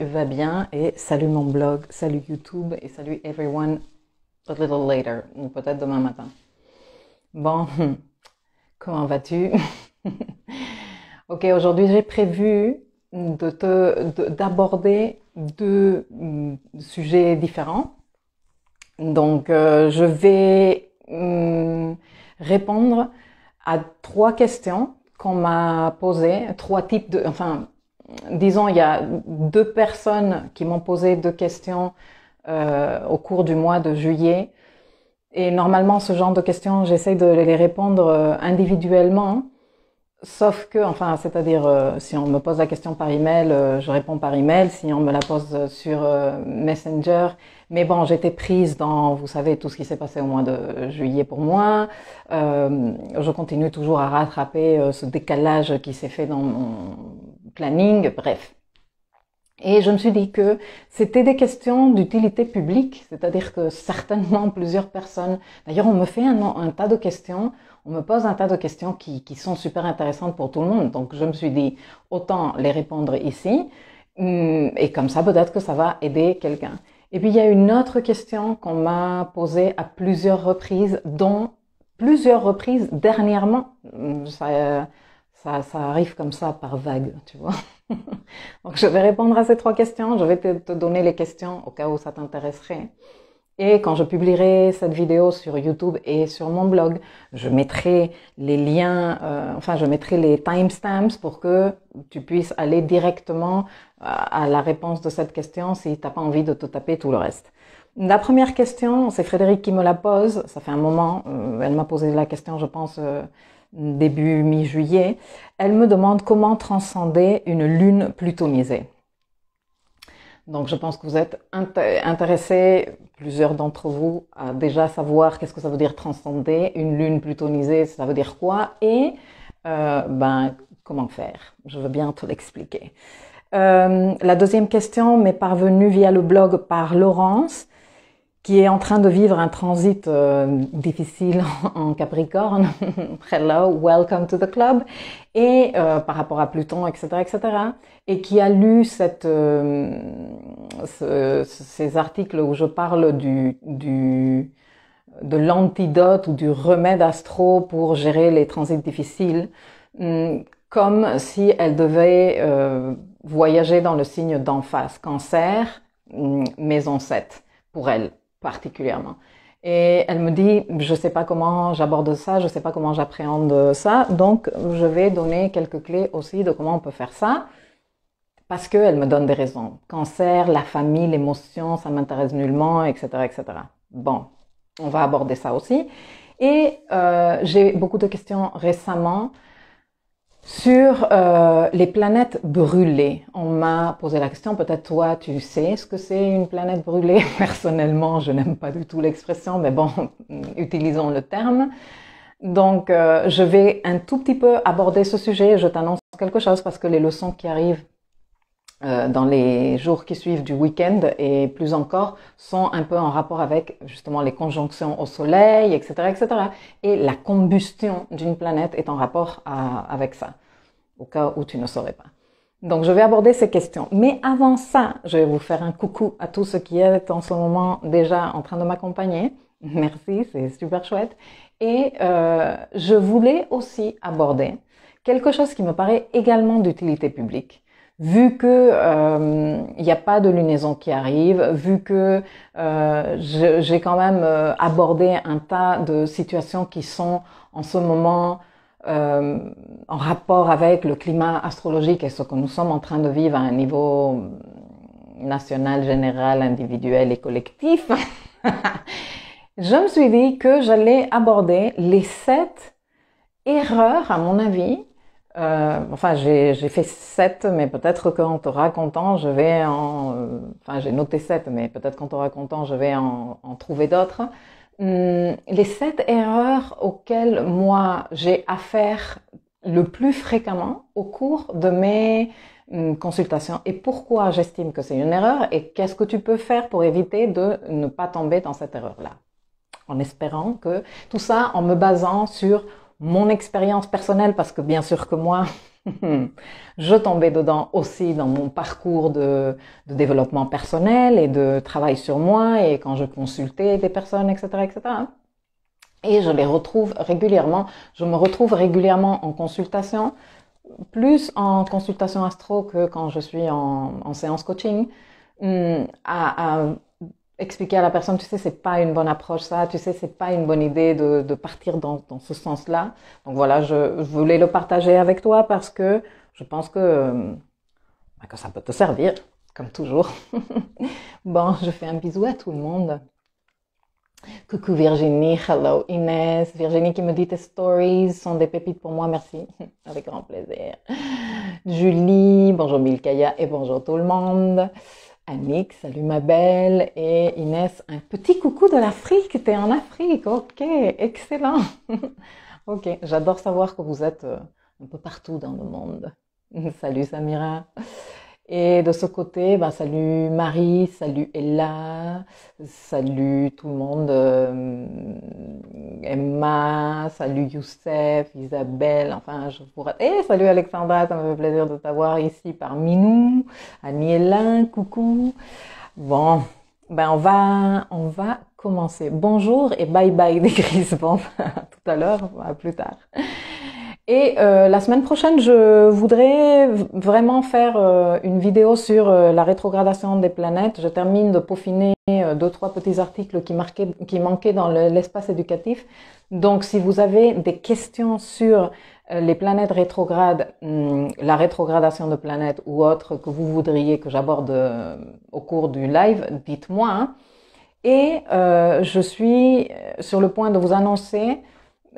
va bien et salut mon blog, salut YouTube et salut everyone a little later ou peut-être demain matin. Bon, comment vas-tu Ok, aujourd'hui j'ai prévu d'aborder deux mm, sujets différents. Donc euh, je vais mm, répondre à trois questions qu'on m'a posées, trois types de, enfin disons, il y a deux personnes qui m'ont posé deux questions euh, au cours du mois de juillet. Et normalement, ce genre de questions, j'essaie de les répondre euh, individuellement. Sauf que, enfin, c'est-à-dire, euh, si on me pose la question par email, je réponds par email. Si on me la pose sur Messenger, mais bon, j'étais prise dans, vous savez, tout ce qui s'est passé au mois de juillet pour moi. je continue toujours à rattraper ce décalage qui s'est fait dans mon planning, bref. Et je me suis dit que c'était des questions d'utilité publique, c'est-à-dire que certainement plusieurs personnes, d'ailleurs on me fait un, tas de questions, on me pose un tas de questions qui, sont super intéressantes pour tout le monde. Donc je me suis dit, autant les répondre ici, hum, et comme ça peut-être que ça va aider quelqu'un. Et puis il y a une autre question qu'on m'a posée à plusieurs reprises, dont plusieurs reprises dernièrement. Euh, ça, arrive comme ça par vague, tu vois. Donc je vais répondre à ces trois questions, je vais te, donner les questions au cas où ça t'intéresserait. Et quand je publierai cette vidéo sur YouTube et sur mon blog, je mettrai les liens, euh, enfin je mettrai les timestamps pour que tu puisses aller directement euh, à la réponse de cette question si tu n'as pas envie de te taper tout le reste. La première question, c'est Frédéric qui me la pose. Ça fait un moment, euh, elle m'a posé la question, je pense, début mi-juillet, elle me demande comment transcender une lune plutonisée. Donc je pense que vous êtes intéressés, plusieurs d'entre vous, à déjà savoir qu'est-ce que ça veut dire transcender une lune plutonisée, ça veut dire quoi et euh, ben, comment faire. Je veux bien te l'expliquer. Euh, la deuxième question m'est parvenue via le blog par Laurence qui est en train de vivre un transit euh, difficile en Capricorne. Hello, welcome to the club. Et euh, par rapport à Pluton, etc., etc. Et qui a lu cette, euh, ce, ces articles où je parle du, du de l'antidote ou du remède astro pour gérer les transits difficiles, hum, comme si elle devait voyager dans le signe d'en face, Cancer, hum, maison 7 pour elle particulièrement. Et elle me dit, je sais pas comment j'aborde ça, je sais pas comment j'appréhende ça, donc je vais donner quelques clés aussi de comment on peut faire ça, parce qu'elle me donne des raisons. Cancer, la famille, l'émotion, ça m'intéresse nullement, etc., etc. Bon, on va aborder ça aussi. Et euh, j'ai beaucoup de questions récemment sur euh, les planètes brûlées, on m'a posé la question, peut-être toi tu sais ce que c'est une planète brûlée. Personnellement, je n'aime pas du tout l'expression, mais bon, utilisons le terme. Donc, euh, je vais un tout petit peu aborder ce sujet. Je t'annonce quelque chose parce que les leçons qui arrivent euh, dans les jours qui suivent du week-end et plus encore sont un peu en rapport avec justement les conjonctions au soleil, etc., etc. Et la combustion d'une planète est en rapport à, avec ça, au cas où tu ne saurais pas. Donc je vais aborder ces questions. Mais avant ça, je vais vous faire un coucou à tous ceux qui êtes en ce moment déjà en train de m'accompagner. Merci, c'est super chouette. Et euh, je voulais aussi aborder quelque chose qui me paraît également d'utilité publique vu que il euh, n'y a pas de lunaison qui arrive, vu que euh, j'ai quand même euh, abordé un tas de situations qui sont en ce moment euh, en rapport avec le climat astrologique et ce que nous sommes en train de vivre à un niveau mm, national, général, individuel et collectif, je me suis dit que j'allais aborder les sept erreurs, à mon avis, euh, enfin, j'ai fait sept, mais peut-être qu'en te racontant, je vais en... enfin, j'ai noté 7, mais peut-être qu'en te racontant, je vais en, en trouver d'autres. Hum, les sept erreurs auxquelles moi j'ai affaire le plus fréquemment au cours de mes hum, consultations et pourquoi j'estime que c'est une erreur et qu'est-ce que tu peux faire pour éviter de ne pas tomber dans cette erreur-là. En espérant que tout ça en me basant sur mon expérience personnelle, parce que bien sûr que moi, je tombais dedans aussi dans mon parcours de, développement personnel et de travail sur moi et quand je consultais des personnes, etc., etc. Et je les retrouve régulièrement. Je me retrouve régulièrement en consultation, plus en consultation astro que quand je suis en, séance coaching, hum, à expliquer à la personne, tu sais, c'est pas une bonne approche ça, tu sais, c'est pas une bonne idée de, de partir dans, dans ce sens-là. Donc voilà, je, je, voulais le partager avec toi parce que je pense que, euh, bah, que ça peut te servir, comme toujours. bon, je fais un bisou à tout le monde. Coucou Virginie, hello Inès. Virginie qui me dit tes stories sont des pépites pour moi, merci. Avec grand plaisir. Julie, bonjour Milkaya et bonjour tout le monde. Annick, salut ma belle, et Inès, un petit coucou de l'Afrique, t'es en Afrique, ok, excellent. ok, j'adore savoir que vous êtes euh, un peu partout dans le monde. salut Samira. Et de ce côté, ben salut Marie, salut Ella, salut tout le monde, euh, Emma, salut Youssef, Isabelle, enfin je pourrais... Et eh, salut Alexandra, ça me fait plaisir de t'avoir ici parmi nous. Aniela, coucou. Bon, ben on va, on va commencer. Bonjour et bye bye des grises. à tout à l'heure, à plus tard. Et euh, la semaine prochaine, je voudrais vraiment faire euh, une vidéo sur euh, la rétrogradation des planètes. Je termine de peaufiner deux, trois petits articles qui, manquaient dans l'espace éducatif. Donc, si vous avez des questions sur les planètes rétrogrades, hmm, la rétrogradation de planètes ou autres que vous voudriez que j'aborde au cours du live, dites-moi. Hein. Et je suis sur le point de vous annoncer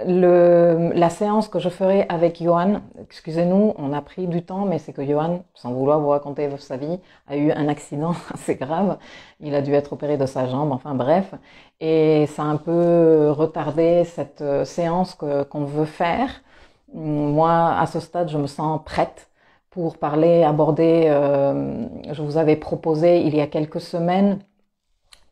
le, la séance que je ferai avec Johan, excusez-nous, on a pris du temps, mais c'est que Johan, sans vouloir vous raconter sa vie, a eu un accident assez grave. Il a dû être opéré de sa jambe, enfin bref. Et ça a un peu retardé cette euh, séance qu'on veut faire. Hum, moi, à ce stade, je me sens prête pour parler, aborder. Euh, je vous avais proposé il y a quelques semaines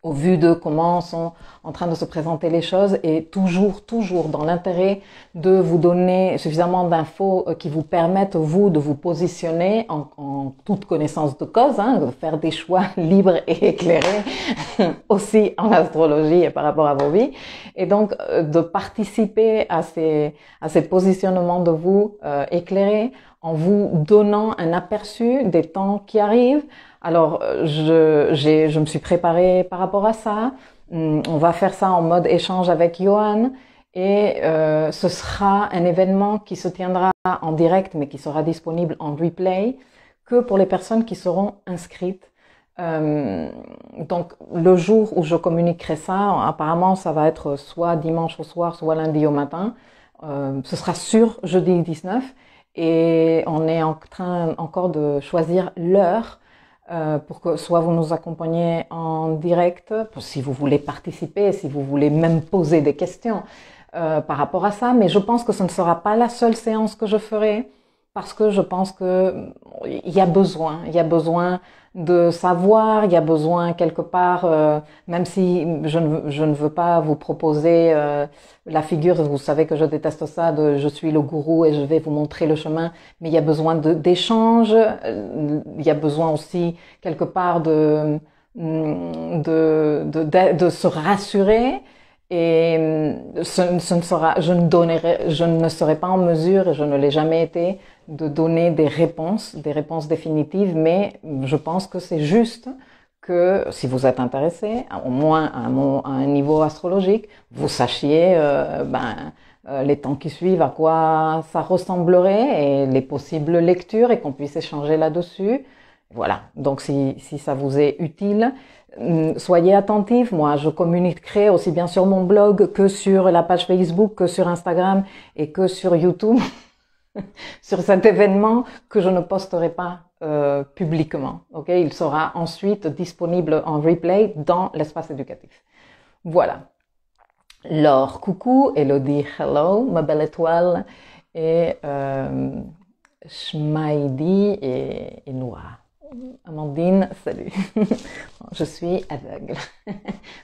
au vu de comment sont en train de se présenter les choses et toujours, toujours dans l'intérêt de vous donner suffisamment d'infos euh, qui vous permettent, vous, de vous positionner en, toute connaissance de cause, hein, de faire des choix libres et éclairés aussi en astrologie et par rapport à vos vies. Et donc, euh, de participer à ces, à ces positionnements de vous euh, éclairés en vous donnant un aperçu des temps qui arrivent, alors, euh, je, je me suis préparée par rapport à ça. Hum, on va faire ça en mode échange avec Johan. Et euh, ce sera un événement qui se tiendra en direct, mais qui sera disponible en replay, que pour les personnes qui seront inscrites. Hum, donc le jour où je communiquerai ça, apparemment ça va être soit dimanche au soir, soit lundi au matin. Hum, ce sera sur jeudi 19 et on est en train encore de choisir l'heure euh, pour que soit vous nous accompagniez en direct, si vous voulez participer, si vous voulez même poser des questions euh, par rapport à ça. Mais je pense que ce ne sera pas la seule séance que je ferai parce que je pense que il y a besoin, il y a besoin de savoir, il y a besoin quelque part, euh, même si je ne, je ne, veux pas vous proposer euh, la figure, vous savez que je déteste ça, de je suis le gourou et je vais vous montrer le chemin, mais il y a besoin d'échanges, euh, il y a besoin aussi quelque part de, mm, de, de se rassurer et euh, ce, je, ne donnerai, je ne serai pas en mesure, et je ne l'ai jamais été, de donner des réponses, des réponses définitives, mais je pense que c'est juste que si vous êtes intéressé, au moins à un, niveau astrologique, vous sachiez euh, ben, euh, les temps qui suivent, à quoi ça ressemblerait et les possibles lectures et qu'on puisse échanger là-dessus. Voilà, donc si, si ça vous est utile, Mm, soyez attentifs, moi je communiquerai aussi bien sur mon blog que sur la page Facebook, que sur Instagram et que sur YouTube sur cet événement que je ne posterai pas euh, publiquement. Ok, Il sera ensuite disponible en replay dans l'espace éducatif. Voilà. Laure, coucou, Elodie, hello, ma belle étoile, et euh, et, et Amandine, salut. je suis aveugle.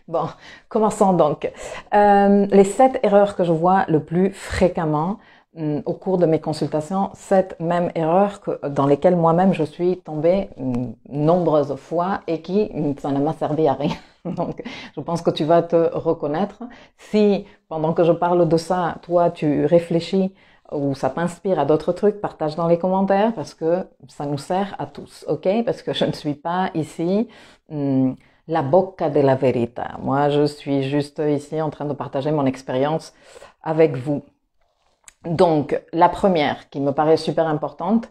bon, commençons donc. Euh, les sept erreurs que je vois le plus fréquemment hum, au cours de mes consultations, sept mêmes erreurs dans lesquelles moi-même je suis tombée hum, nombreuses fois et qui, hum, ça ne m'a servi à rien. Donc, je pense que tu vas te reconnaître. Si, pendant que je parle de ça, toi, tu réfléchis ou ça t'inspire à d'autres trucs, partage dans les commentaires parce que ça nous sert à tous, ok Parce que je ne suis pas ici hmm, la bocca de la vérité. Moi, je suis juste ici en train de partager mon expérience avec vous. Donc, la première qui me paraît super importante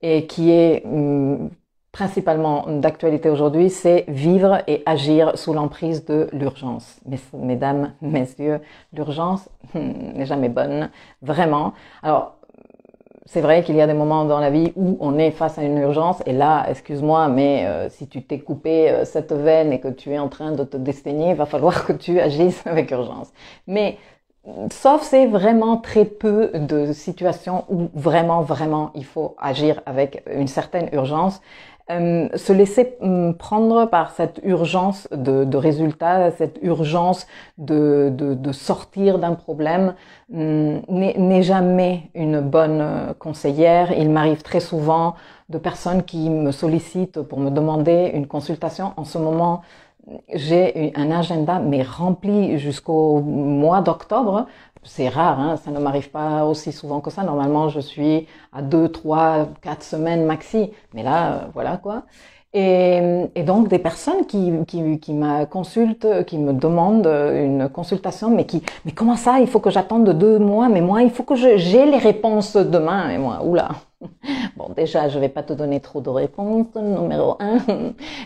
et qui est hmm, principalement d'actualité aujourd'hui, c'est vivre et agir sous l'emprise de l'urgence. mesdames, messieurs, l'urgence n'est jamais bonne, vraiment. Alors, c'est vrai qu'il y a des moments dans la vie où on est face à une urgence et là, excuse-moi, mais euh, si tu t'es coupé euh, cette veine et que tu es en train de te destiner, il va falloir que tu agisses avec urgence. Mais sauf c'est vraiment très peu de situations où vraiment, vraiment, il faut agir avec une certaine urgence. Euh, se laisser hum, prendre par cette urgence de, de résultats, cette urgence de, sortir d'un problème, hum, n'est jamais une bonne euh, conseillère. Il m'arrive très souvent de personnes qui me sollicitent pour me demander une consultation. En ce moment, j'ai un agenda mais rempli jusqu'au mois d'octobre c'est rare, hein, ça ne m'arrive pas aussi souvent que ça. Normalement, je suis à deux, trois, quatre semaines maxi. Mais là, euh, voilà quoi. Et, donc des personnes qui, qui, qui me consultent, qui me demandent euh, une consultation, mais qui, mais comment ça, il faut que j'attende deux mois, mais moi, il faut que j'ai les réponses demain, et moi, oula. Bon, déjà, je ne vais pas te donner trop de réponses, numéro un.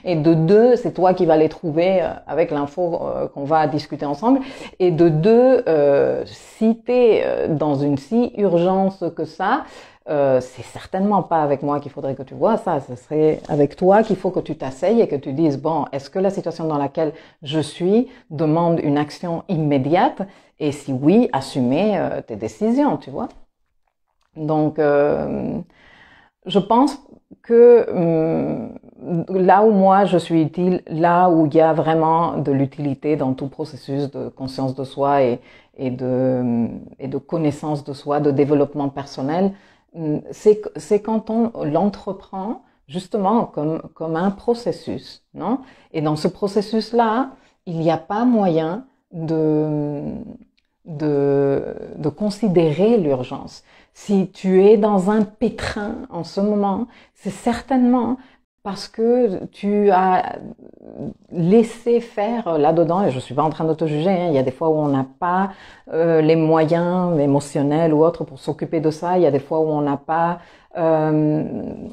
Et de deux, c'est toi qui vas les trouver euh, avec l'info euh, qu'on va discuter ensemble. Et de deux, euh, si t'es euh, dans une si urgence que ça, euh, c'est certainement pas avec moi qu'il faudrait que tu vois ça, ce serait avec toi qu'il faut que tu t'asseyes et que tu dises, bon, est-ce que la situation dans laquelle je suis demande une action immédiate Et si oui, assumer tes décisions, tu vois. Donc, euh, je pense que euh, là où moi je suis utile, là où il y a vraiment de l'utilité dans tout processus de conscience de soi et, de, connaissance de soi, de développement personnel, euh, c'est quand on l'entreprend justement comme, un processus, non Et dans ce processus-là, il n'y a pas moyen de, de considérer l'urgence. Si tu es dans un pétrin en ce moment, c'est certainement parce que tu as laissé faire là-dedans, et je suis pas en train de te juger, hein. il y a des fois où on n'a pas euh, les moyens émotionnels ou autres pour s'occuper de ça, il y a des fois où on n'a pas euh,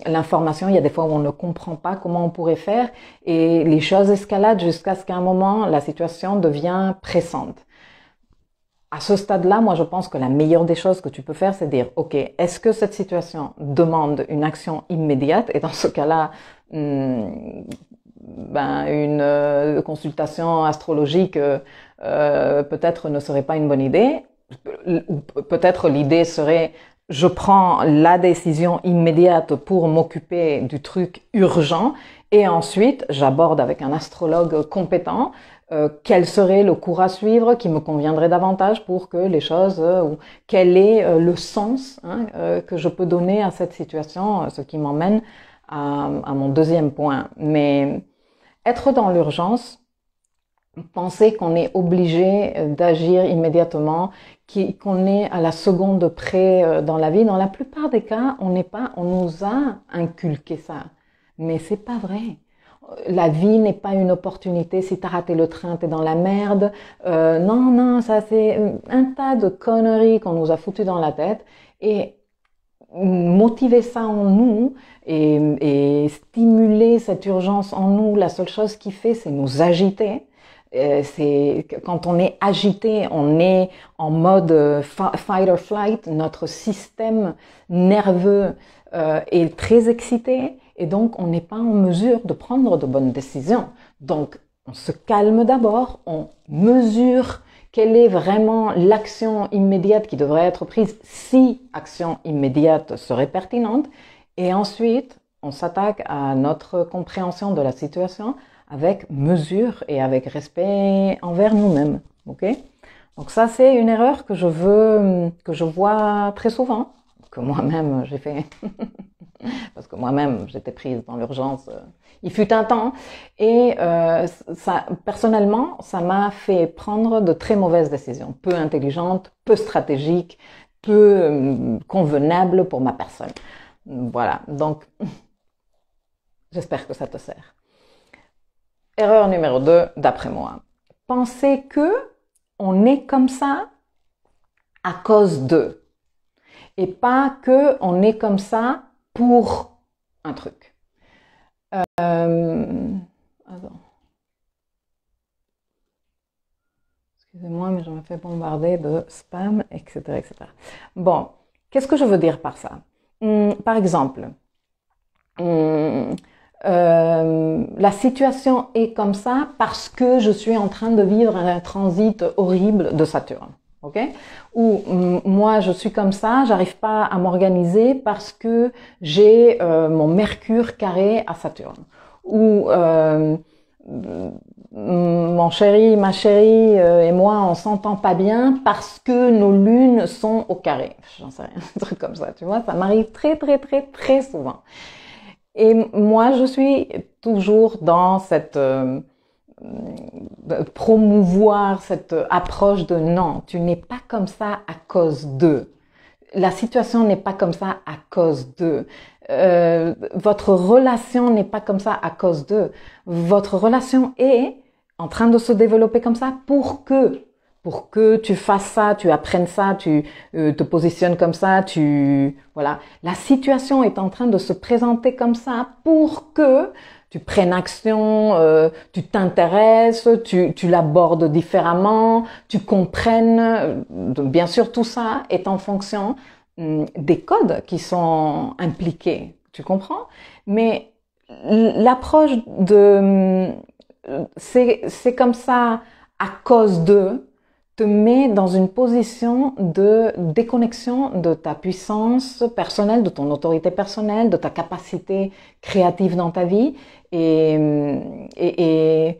l'information, il y a des fois où on ne comprend pas comment on pourrait faire, et les choses escaladent jusqu'à ce qu'à un moment, la situation devient pressante à ce stade-là, moi, je pense que la meilleure des choses que tu peux faire, c'est dire, OK, est-ce que cette situation demande une action immédiate Et dans ce cas-là, hmm, ben, une euh, consultation astrologique euh, euh, peut-être ne serait pas une bonne idée. Peut-être l'idée serait, je prends la décision immédiate pour m'occuper du truc urgent et ensuite j'aborde avec un astrologue compétent euh, quel serait le cours à suivre qui me conviendrait davantage pour que les choses, euh, ou quel est euh, le sens hein, que je peux donner à cette situation, ce qui m'emmène à, à, mon deuxième point. Mais être dans l'urgence, penser qu'on est obligé d'agir immédiatement, qu'on est à la seconde près dans la vie, dans la plupart des cas, on n'est pas, on nous a inculqué ça, mais c'est pas vrai la vie n'est pas une opportunité. Si t'as raté le train, t'es dans la merde. Euh, non, non, ça c'est un tas de conneries qu'on nous a foutu dans la tête. Et motiver ça en nous et, stimuler cette urgence en nous, la seule chose qui fait, c'est nous agiter. Euh, c'est quand on est agité, on est en mode euh, fight or flight. Notre système nerveux est très excité et donc, on n'est pas en mesure de prendre de bonnes décisions. Donc, on se calme d'abord, on mesure quelle est vraiment l'action immédiate qui devrait être prise si action immédiate serait pertinente. Et ensuite, on s'attaque à notre compréhension de la situation avec mesure et avec respect envers nous-mêmes. ok Donc ça, c'est une erreur que je veux, que je vois très souvent que moi-même j'ai fait. Parce que moi-même j'étais prise dans l'urgence. Euh. Il fut un temps. Et euh, ça, personnellement, ça m'a fait prendre de très mauvaises décisions, peu intelligentes, peu stratégiques, peu hum, convenables pour ma personne. Voilà. Donc, j'espère que ça te sert. Erreur numéro 2, d'après moi. Penser que on est comme ça à cause de et pas que on est comme ça pour un truc. Euh, Excusez-moi, mais je me fais bombarder de spam, etc. etc. Bon, qu'est-ce que je veux dire par ça hum, Par exemple, hum, euh, la situation est comme ça parce que je suis en train de vivre un transit horrible de Saturne. Ou mm, moi, je suis comme ça, j'arrive pas à m'organiser parce que j'ai euh, mon Mercure carré à Saturne. Ou euh, mm, mon chéri, ma chérie euh, et moi, on s'entend pas bien parce que nos lunes sont au carré. J'en sais rien, un truc comme ça, tu vois. Ça m'arrive très, très, très, très souvent. Et moi, je suis toujours dans cette euh, promouvoir cette approche de non, tu n'es pas comme ça à cause d'eux. La situation n'est pas comme ça à cause d'eux. Euh, votre relation n'est pas comme ça à cause d'eux. Votre relation est en train de se développer comme ça pour que pour que tu fasses ça, tu apprennes ça, tu euh, te positionnes comme ça, tu voilà. La situation est en train de se présenter comme ça pour que tu prennes action, euh, tu t'intéresses, tu, tu l'abordes différemment, tu comprennes. Euh, bien sûr, tout ça est en fonction hum, des codes qui sont impliqués. Tu comprends Mais l'approche de hum, c'est comme ça à cause de te met dans une position de déconnexion de ta puissance personnelle, de ton autorité personnelle, de ta capacité créative dans ta vie et, et, et,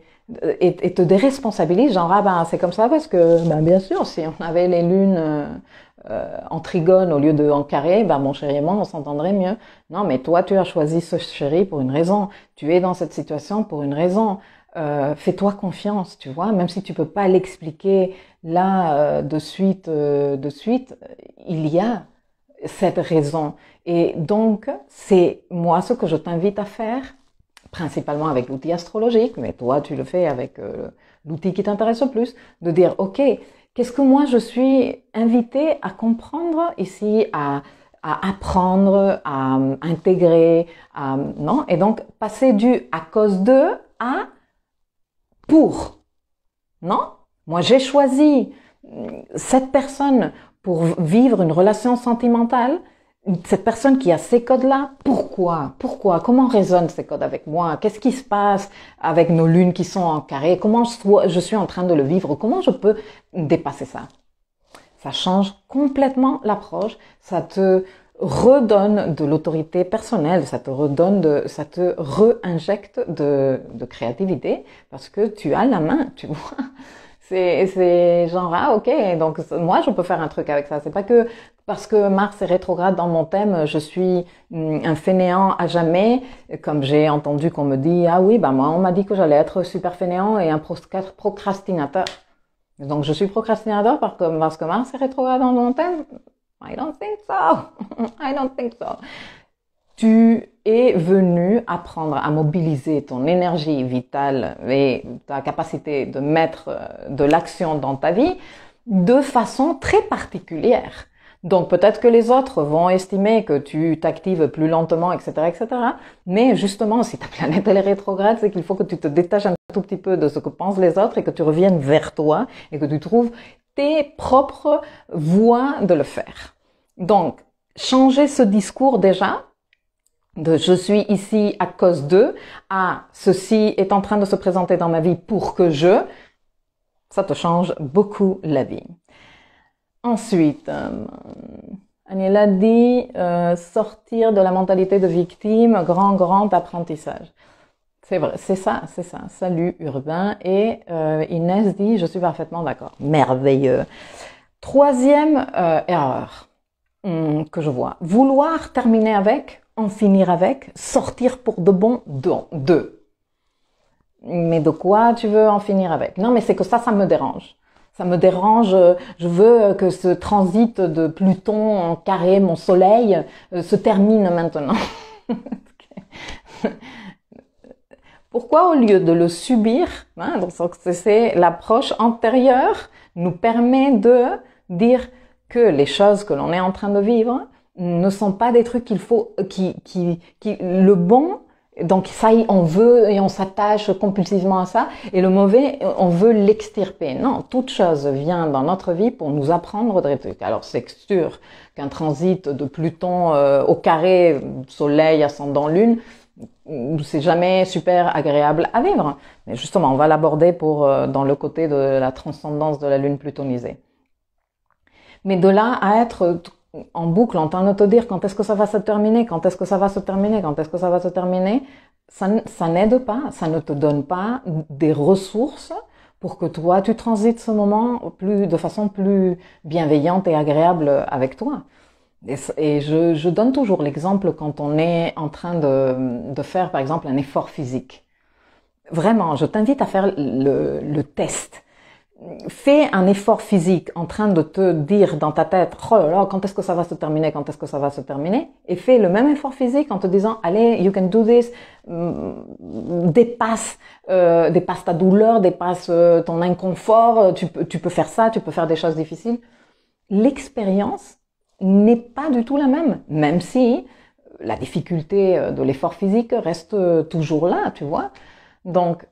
et te déresponsabilise, genre ah ben, c'est comme ça parce que ben bien sûr si on avait les lunes euh, en trigone au lieu de en carré, ben mon chéri et moi on s'entendrait mieux. Non mais toi tu as choisi ce chéri pour une raison, tu es dans cette situation pour une raison. Euh, fais-toi confiance, tu vois, même si tu peux pas l'expliquer, là, euh, de suite, euh, de suite, il y a cette raison. Et donc, c'est moi ce que je t'invite à faire, principalement avec l'outil astrologique, mais toi, tu le fais avec euh, l'outil qui t'intéresse le plus, de dire, OK, qu'est-ce que moi je suis invité à comprendre ici, à, apprendre, à intégrer, non Et donc, passer du à cause de à pour, non moi, j'ai choisi euh, cette personne pour vivre une relation sentimentale. Cette personne qui a ces codes-là, pourquoi Pourquoi Comment résonnent ces codes avec moi Qu'est-ce qui se passe avec nos lunes qui sont en carré Comment je suis en train de le vivre Comment je peux dépasser ça Ça change complètement l'approche. Ça te redonne de l'autorité personnelle, ça te redonne de, ça te réinjecte de créativité parce que tu as la main, tu vois. C'est genre, ah ok, donc moi je peux faire un truc avec ça. C'est pas que parce que Mars est rétrograde dans mon thème, je suis mm, un fainéant à jamais, comme j'ai entendu qu'on me dit, ah oui, bah moi on m'a dit que j'allais être super fainéant et un procrastinateur. Donc je suis procrastinateur parce que Mars est rétrograde dans mon thème. I don't think so. I don't think so tu es venu apprendre à mobiliser ton énergie vitale et ta capacité de mettre euh, de l'action dans ta vie de façon très particulière. Donc peut-être que les autres vont estimer que tu t'actives plus lentement, etc., etc. Mais justement, si ta planète elle est rétrograde, c'est qu'il faut que tu te détaches un tout petit peu de ce que pensent les autres et que tu reviennes vers toi et que tu trouves tes propres voies de le faire. Donc changer ce discours déjà, de je suis ici à cause d'eux. à ceci est en train de se présenter dans ma vie pour que je, ça te change beaucoup la vie. Ensuite, euh, Agnella dit euh, sortir de la mentalité de victime, grand, grand apprentissage. C'est vrai, c'est ça, c'est ça. Salut urbain. Et euh, Inès dit, je suis parfaitement d'accord. Merveilleux. Troisième euh, erreur hmm, que je vois, vouloir terminer avec en finir avec, sortir pour de bon de Mais de quoi tu veux en finir avec Non, mais c'est que ça, ça me dérange. Ça me dérange. Euh, je veux que ce transit de Pluton en carré, mon Soleil, euh, se termine maintenant. Pourquoi au lieu de le subir, hein, donc c'est l'approche antérieure nous permet de dire que les choses que l'on est en train de vivre ne sont pas des trucs qu'il faut, euh, qui, qui, qui, le bon, donc ça, on veut et on s'attache compulsivement à ça, et le mauvais, euh, on veut l'extirper. Non, toute chose vient dans notre vie pour nous apprendre des trucs. Alors c'est sûr qu'un transit de Pluton euh, au carré, Soleil ascendant Lune, mm, c'est jamais super agréable à vivre. Mais justement, on va l'aborder pour dans le côté de la transcendance de la Lune plutonisée. Mais de là à être en boucle, en train de te dire quand est-ce que ça va se terminer, quand est-ce que ça va se terminer, quand est-ce que ça va se terminer, ça, n'aide pas, ça ne te donne pas des ressources pour que toi, tu transites ce moment plus, de façon plus bienveillante et agréable avec toi. Et, je, donne toujours l'exemple quand on est en train de, faire, par exemple, un effort physique. Vraiment, je t'invite à faire le test fais un effort physique en train de te dire dans ta tête, oh là là, quand est-ce que ça va se terminer, quand est-ce que ça va se terminer, et fais le même effort physique en te disant, allez, you can do this, mm, dépasse, euh, dépasse ta douleur, dépasse euh, ton inconfort, tu, tu peux faire ça, tu peux faire des choses difficiles. L'expérience n'est pas du tout la même, même si euh, la difficulté de l'effort physique reste toujours là, tu vois. Donc,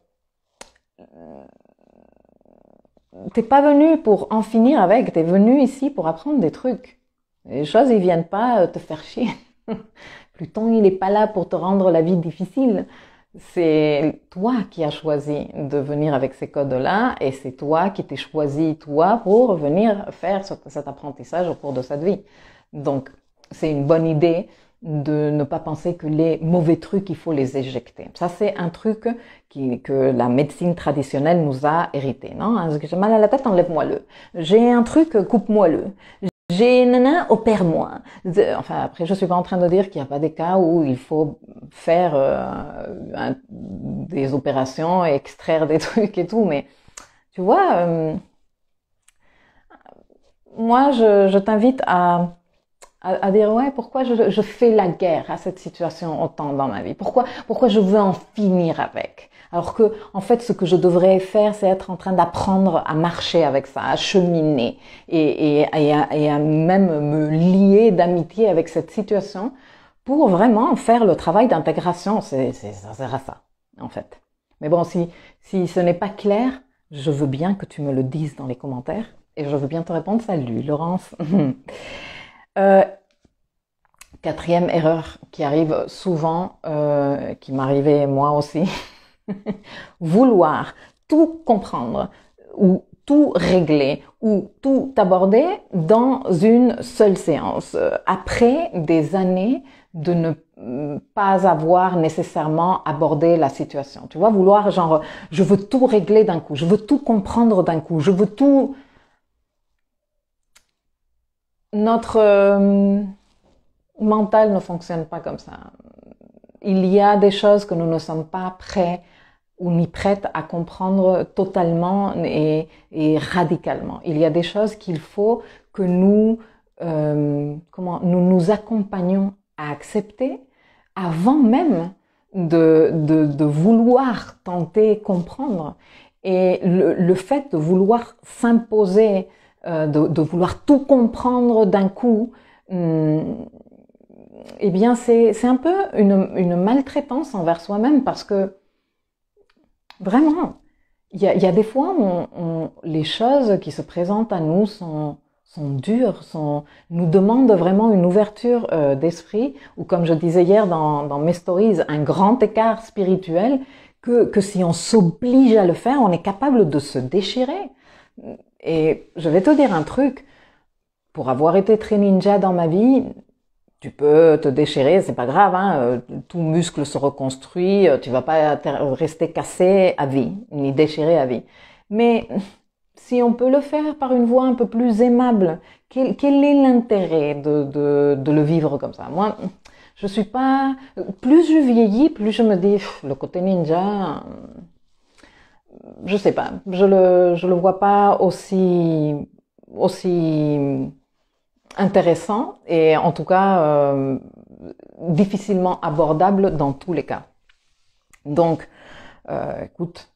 t'es pas venu pour en finir avec, t'es venu ici pour apprendre des trucs. Les choses, ils viennent pas euh, te faire chier. Pluton, il n'est pas là pour te rendre la vie difficile. C'est toi qui as choisi de venir avec ces codes-là et c'est toi qui t'es choisi, toi, pour venir faire cet apprentissage au cours de cette vie. Donc, c'est une bonne idée de ne pas penser que les mauvais trucs, il faut les éjecter. Ça, c'est un truc qui, que la médecine traditionnelle nous a hérité. Non, hein, j'ai mal à la tête, enlève-moi le. J'ai un truc, coupe-moi le. J'ai nana, opère-moi. Enfin, après, je suis pas en train de dire qu'il n'y a pas des cas où il faut faire euh, des opérations, extraire des trucs et tout, mais tu vois, euh, moi, je t'invite à à, dire ouais pourquoi je, fais la guerre à cette situation autant dans ma vie pourquoi pourquoi je veux en finir avec alors que en fait ce que je devrais faire c'est être en train d'apprendre à marcher avec ça à cheminer et, à, même me lier d'amitié avec cette situation pour vraiment faire le travail d'intégration c'est ça sert à ça en fait mais bon si si ce n'est pas clair je veux bien que tu me le dises dans les commentaires et je veux bien te répondre. Salut Laurence. Euh, quatrième erreur qui arrive souvent, euh, qui m'arrivait moi aussi, vouloir tout comprendre ou tout régler ou tout aborder dans une seule séance. Après des années de ne pas avoir nécessairement abordé la situation. Tu vois, vouloir genre, je veux tout régler d'un coup, je veux tout comprendre d'un coup, je veux tout notre euh, mental ne fonctionne pas comme ça. Il y a des choses que nous ne sommes pas prêts ou ni prêtes à comprendre totalement et, radicalement. Il y a des choses qu'il faut que nous, euh, comment, nous nous accompagnons à accepter avant même de, vouloir tenter comprendre. Et le fait de vouloir s'imposer euh, de, vouloir tout comprendre d'un coup, hmm, eh bien c'est un peu une, une maltraitance envers soi-même parce que vraiment, il y a, des fois les choses qui se présentent à nous sont, sont dures, sont, nous demandent vraiment une ouverture euh, d'esprit, ou comme je disais hier dans, dans mes stories, un grand écart spirituel, que, que si on s'oblige à le faire, on est capable de se déchirer. Et je vais te dire un truc, pour avoir été très ninja dans ma vie, tu peux te déchirer, c'est pas grave, hein. euh, tout muscle se reconstruit, euh, tu vas pas rester cassé à vie, ni déchiré à vie. Mais si on peut le faire par une voie un peu plus aimable, quel, est l'intérêt de, le vivre comme ça Moi, je suis pas. Plus je vieillis, plus je me dis, le côté ninja, je sais pas, je le, je le vois pas aussi, aussi intéressant et en tout cas euh, difficilement abordable dans tous les cas. Donc, euh, écoute,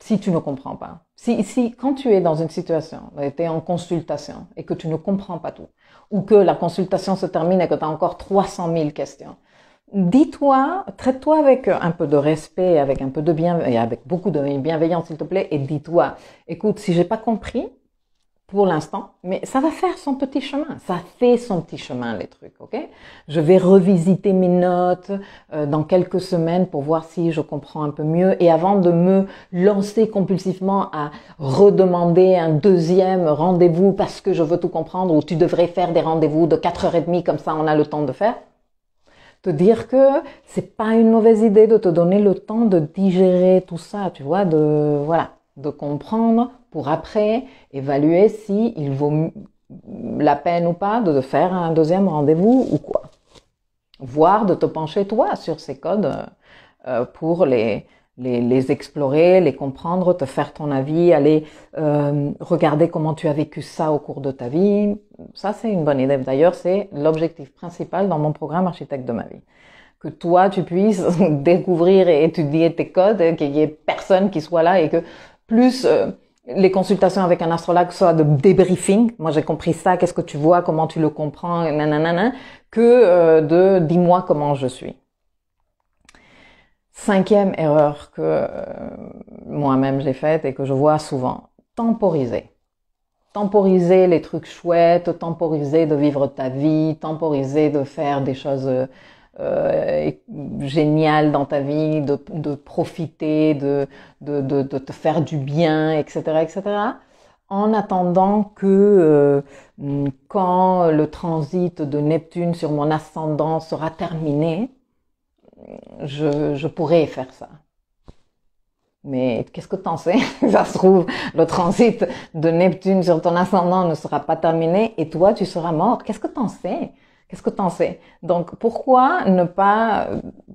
si tu ne comprends pas, si, si quand tu es dans une situation, tu es en consultation et que tu ne comprends pas tout, ou que la consultation se termine et que tu as encore 300 000 questions, dis-toi, traite-toi avec euh, un peu de respect, avec un peu de bien, et avec beaucoup de bienveillance, s'il te plaît, et dis-toi, écoute, si je n'ai pas compris, pour l'instant, mais ça va faire son petit chemin. Ça fait son petit chemin, les trucs, ok? Je vais revisiter mes notes euh, dans quelques semaines pour voir si je comprends un peu mieux. Et avant de me lancer compulsivement à redemander un deuxième rendez-vous parce que je veux tout comprendre, ou tu devrais faire des rendez-vous de 4h30, comme ça on a le temps de faire, te dire que c'est pas une mauvaise idée de te donner le temps de digérer tout ça, tu vois, de voilà, de comprendre pour après évaluer si il vaut la peine ou pas de faire un deuxième rendez-vous ou quoi. Voir de te pencher toi sur ces codes euh, pour les les, explorer, les comprendre, te faire ton avis, aller euh, regarder comment tu as vécu ça au cours de ta vie. Ça, c'est une bonne idée. D'ailleurs, c'est l'objectif principal dans mon programme Architecte de ma vie. Que toi, tu puisses découvrir et étudier tes codes, qu'il y ait personne qui soit là et que plus... Euh, les consultations avec un astrologue soient de débriefing, moi j'ai compris ça, qu'est-ce que tu vois, comment tu le comprends, nanana, que euh, de dis-moi comment je suis. Cinquième erreur que euh, moi-même j'ai faite et que je vois souvent, temporiser. Temporiser les trucs chouettes, temporiser de vivre ta vie, temporiser de faire des choses euh, géniales dans ta vie, de, profiter, de, te faire du bien, etc., etc. En attendant que euh, quand le transit de Neptune sur mon ascendant sera terminé, je, pourrais faire ça. Mais qu'est-ce que t'en sais Ça se trouve, le transit de Neptune sur ton ascendant ne sera pas terminé et toi, tu seras mort. Qu'est-ce que t'en sais Qu'est-ce que t'en sais Donc, pourquoi ne pas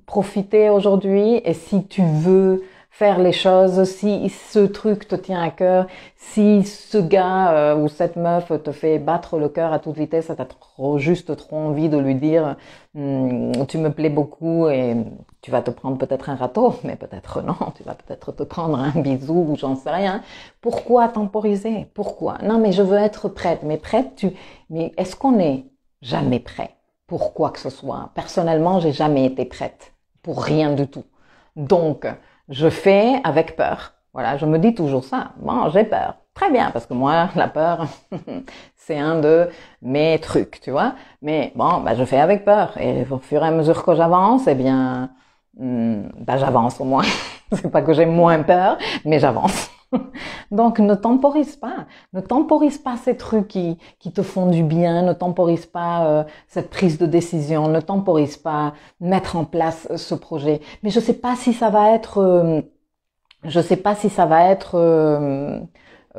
profiter aujourd'hui et si tu veux faire les choses, si ce truc te tient à cœur, si ce gars euh, ou cette meuf te fait battre le cœur à toute vitesse, t'as trop, juste trop envie de lui dire hmm, tu me plais beaucoup et tu vas te prendre peut-être un râteau, mais peut-être non, tu vas peut-être te prendre un bisou ou j'en sais rien. Pourquoi temporiser Pourquoi Non mais je veux être prête, mais prête tu mais est-ce qu'on est jamais prêt pour quoi que ce soit Personnellement, j'ai jamais été prête pour rien du tout. Donc, je fais avec peur. Voilà, je me dis toujours ça. Bon, j'ai peur. Très bien, parce que moi, la peur, c'est un de mes trucs, tu vois. Mais bon, bah, je fais avec peur. Et au fur et à mesure que j'avance, eh bien, hmm, bah, j'avance au moins. c'est pas que j'ai moins peur, mais j'avance. Donc ne temporise pas, ne temporise pas ces trucs qui, qui te font du bien, ne temporise pas euh, cette prise de décision, ne temporise pas mettre en place euh, ce projet. Mais je sais pas si ça va être, euh, je sais pas si ça va être, euh,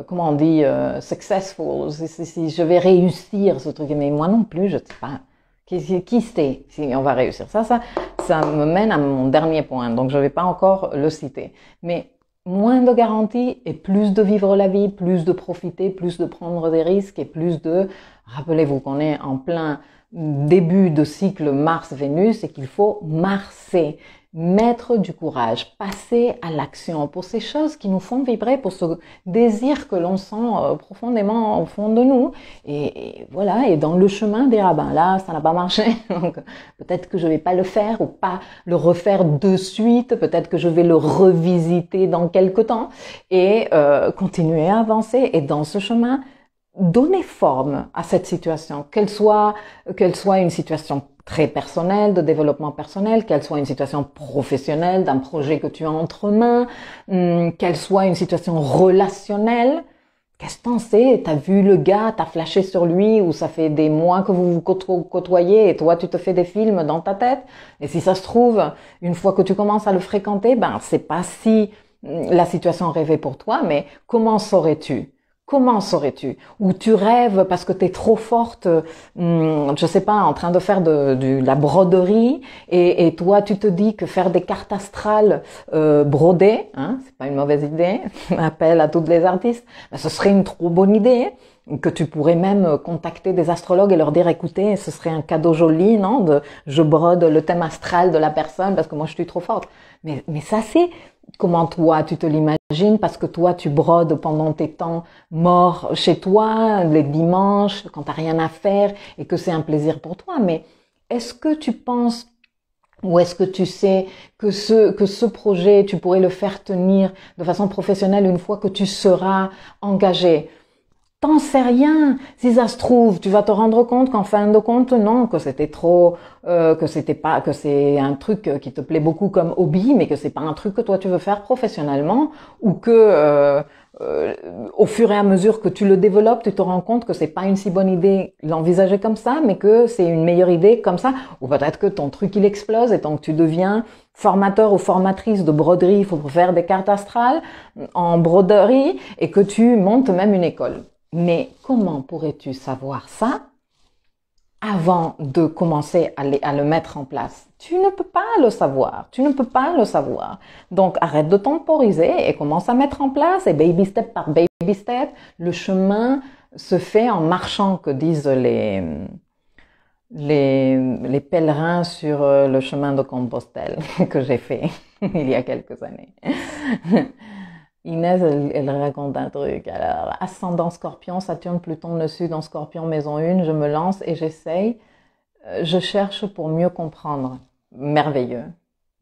comment on dit, successful, si, je vais réussir ce truc. Mais moi non plus, je sais pas. Qui, qui sait si on va réussir ça, ça, ça me mène à mon dernier point. Donc je vais pas encore le citer, mais moins de garanties et plus de vivre la vie, plus de profiter, plus de prendre des risques et plus de... Rappelez-vous qu'on est en plein début de cycle Mars-Vénus et qu'il faut marcer mettre du courage, passer à l'action pour ces choses qui nous font vibrer, pour ce désir que l'on sent euh, profondément au fond de nous. Et, voilà, et dans le chemin, des ah là, ça n'a pas marché, donc peut-être que je vais pas le faire ou pas le refaire de suite, peut-être que je vais le revisiter dans quelques temps et euh, continuer à avancer. Et dans ce chemin, donner forme à cette situation, qu'elle soit, qu'elle soit une situation très personnelle, de développement personnel, qu'elle soit une situation professionnelle, d'un projet que tu as entre mains, hum, qu'elle soit une situation relationnelle. Qu'est-ce que t'en sais T'as vu le gars, t'as flashé sur lui, ou ça fait des mois que vous vous côtoyez, et toi tu te fais des films dans ta tête. Et si ça se trouve, une fois que tu commences à le fréquenter, ben c'est pas si hum, la situation rêvée pour toi, mais comment saurais-tu Comment saurais-tu Ou tu rêves parce que tu es trop forte, euh, hum, je sais pas, en train de faire de, la broderie, et, toi tu te dis que faire des cartes astrales euh, brodées, hein, c'est pas une mauvaise idée, appel à toutes les artistes, bah, ce serait une trop bonne idée hein, que tu pourrais même contacter des astrologues et leur dire écoutez, ce serait un cadeau joli, non de, Je brode le thème astral de la personne parce que moi je suis trop forte. Mais, mais ça c'est comment toi tu te l'imagines, parce que toi tu brodes pendant tes temps morts chez toi, les dimanches, quand t'as rien à faire et que c'est un plaisir pour toi. Mais est-ce que tu penses ou est-ce que tu sais que ce, que ce projet, tu pourrais le faire tenir de façon professionnelle une fois que tu seras engagé T'en sais rien. Si ça se trouve, tu vas te rendre compte qu'en fin de compte, non, que c'était trop, euh, que c'était pas, que c'est un truc euh, qui te plaît beaucoup comme hobby, mais que c'est pas un truc que toi tu veux faire professionnellement, ou que euh, au fur et à mesure que tu le développes, tu te rends compte que c'est pas une si bonne idée l'envisager comme ça, mais que c'est une meilleure idée comme ça. Ou peut-être que ton truc il explose et tant que tu deviens formateur ou formatrice de broderie, il faut faire des cartes astrales en broderie et que tu montes même une école. Mais comment pourrais-tu savoir ça avant de commencer à, le mettre en place. Tu ne peux pas le savoir, tu ne peux pas le savoir. Donc arrête de temporiser et commence à mettre en place et baby step par baby step, le chemin se fait en marchant que disent les pèlerins sur euh, le chemin de Compostelle que j'ai fait il y a quelques années. Inès, elle, raconte un truc. Alors, ascendant scorpion, Saturne, Pluton, le sud en scorpion, maison 1, je me lance et j'essaye. Euh, je cherche pour mieux comprendre. Merveilleux.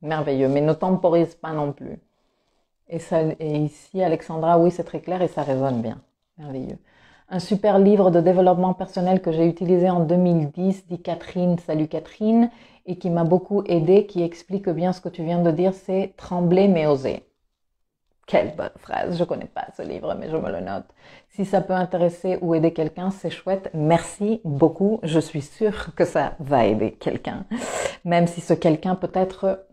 Merveilleux. Mais ne temporise pas non plus. Et, ça, et ici, Alexandra, oui, c'est très clair et ça résonne bien. Merveilleux. Un super livre de développement personnel que j'ai utilisé en 2010, dit Catherine, salut Catherine, et qui m'a beaucoup aidé, qui explique bien ce que tu viens de dire, c'est trembler mais oser. Quelle bonne phrase. Je connais pas ce livre, mais je me le note. Si ça peut intéresser ou aider quelqu'un, c'est chouette. Merci beaucoup. Je suis sûre que ça va aider quelqu'un. Même si ce quelqu'un peut-être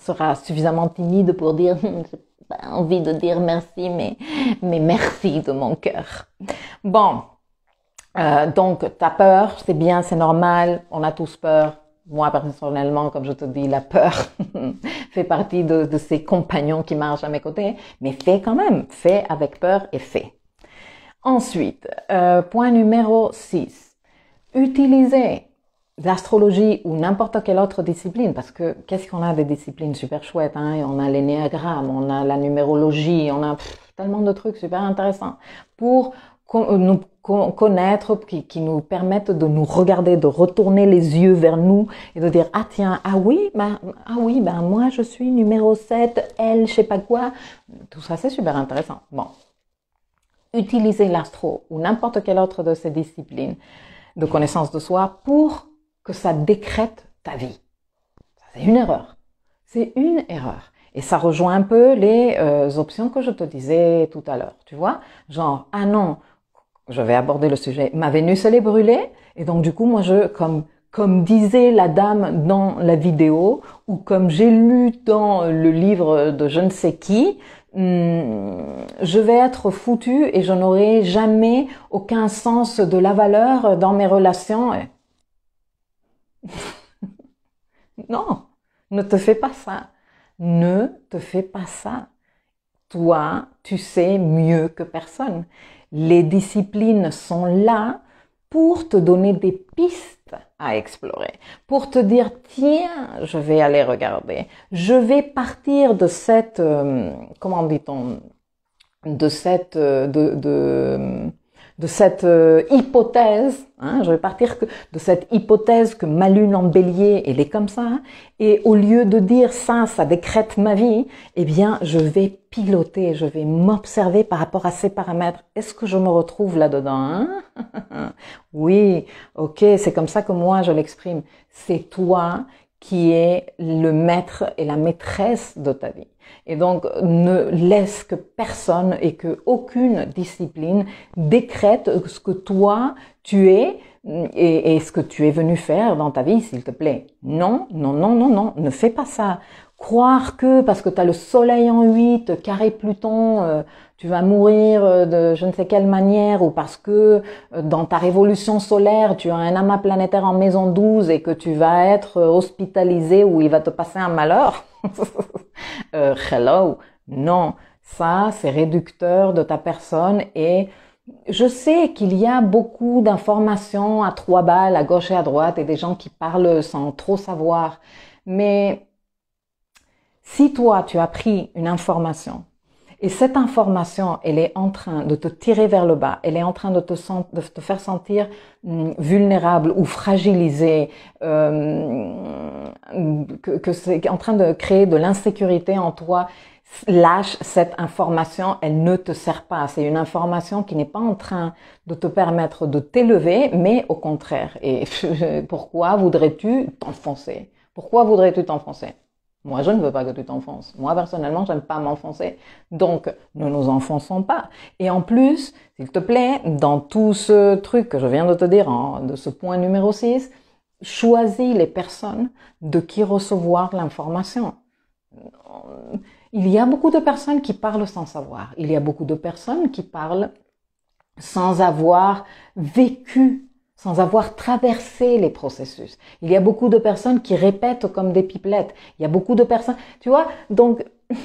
sera suffisamment timide pour dire j'ai pas envie de dire merci, mais, mais merci de mon cœur. Bon. Euh, donc, t'as peur, c'est bien, c'est normal, on a tous peur, moi personnellement, comme je te dis, la peur fait partie de, de, ces compagnons qui marchent à mes côtés, mais fais quand même, fais avec peur et fais. Ensuite, euh, point numéro 6, Utilisez l'astrologie ou n'importe quelle autre discipline, parce que qu'est-ce qu'on a des disciplines super chouettes, hein? on a l'énéagramme, on a la numérologie, on a tellement de trucs super intéressants, pour euh, nous connaître, qui, qui, nous permettent de nous regarder, de retourner les yeux vers nous et de dire ah tiens ah oui bah, ah oui ben moi je suis numéro 7, elle je sais pas quoi. Tout ça c'est super intéressant. Bon, utiliser l'astro ou n'importe quelle autre de ces disciplines de connaissance de soi pour que ça décrète ta vie. C'est une erreur. C'est une erreur. Et ça rejoint un peu les euh, options que je te disais tout à l'heure, tu vois Genre, ah non, je vais aborder le sujet. Ma Vénus, elle est brûlée. Et donc, du coup, moi, je, comme, comme disait la dame dans la vidéo, ou comme j'ai lu dans le livre de je ne sais qui, hmm, je vais être foutue et je n'aurai jamais aucun sens de la valeur dans mes relations. non, ne te fais pas ça. Ne te fais pas ça. Toi, tu sais mieux que personne. Les disciplines sont là pour te donner des pistes à explorer, pour te dire tiens, je vais aller regarder, je vais partir de cette, euh, comment dit-on, de cette, euh, de de cette euh, hypothèse, hein, je vais partir de cette hypothèse que ma lune en bélier, elle est comme ça, hein, et au lieu de dire ça, ça décrète ma vie, eh bien, je vais piloter, je vais m'observer par rapport à ces paramètres. Est-ce que je me retrouve là-dedans hein? Oui, ok, c'est comme ça que moi je l'exprime. C'est toi qui es le maître et la maîtresse de ta vie. Et donc, ne laisse que personne et que aucune discipline décrète ce que toi, tu es mm, et, ce que tu es venu faire dans ta vie, s'il te plaît. Non, non, non, non, non, ne fais pas ça croire que parce que tu as le soleil en 8, carré Pluton, euh, tu vas mourir euh, de je ne sais quelle manière ou parce que euh, dans ta révolution solaire, tu as un amas planétaire en maison 12 et que tu vas être euh, hospitalisé ou il va te passer un malheur. hello, non, ça c'est réducteur de ta personne et je sais qu'il y a beaucoup d'informations à trois balles, à gauche et à droite, et des gens qui parlent sans trop savoir. Mais si toi, tu as pris une information et cette information, elle est en train de te tirer vers le bas, elle est en train de te, faire sentir hum, vulnérable ou fragilisé, euh, hum, que, que c'est en train de créer de l'insécurité en toi. Lâche cette information, elle ne te sert pas. C'est une information qui n'est pas en train de te permettre de t'élever, mais au contraire. Et pourquoi voudrais-tu t'enfoncer Pourquoi voudrais-tu t'enfoncer moi, je ne veux pas que tu t'enfonces. Moi, personnellement, j'aime pas m'enfoncer. Donc, ne nous enfonçons pas. Et en plus, s'il te plaît, dans tout ce truc que je viens de te dire, hein, de ce point numéro 6, choisis les personnes de qui recevoir l'information. Il y a beaucoup de personnes qui parlent sans savoir. Il y a beaucoup de personnes qui parlent sans avoir vécu sans avoir traversé les processus. Il y a beaucoup de personnes qui répètent comme des pipelettes. Il y a beaucoup de personnes, tu vois, donc...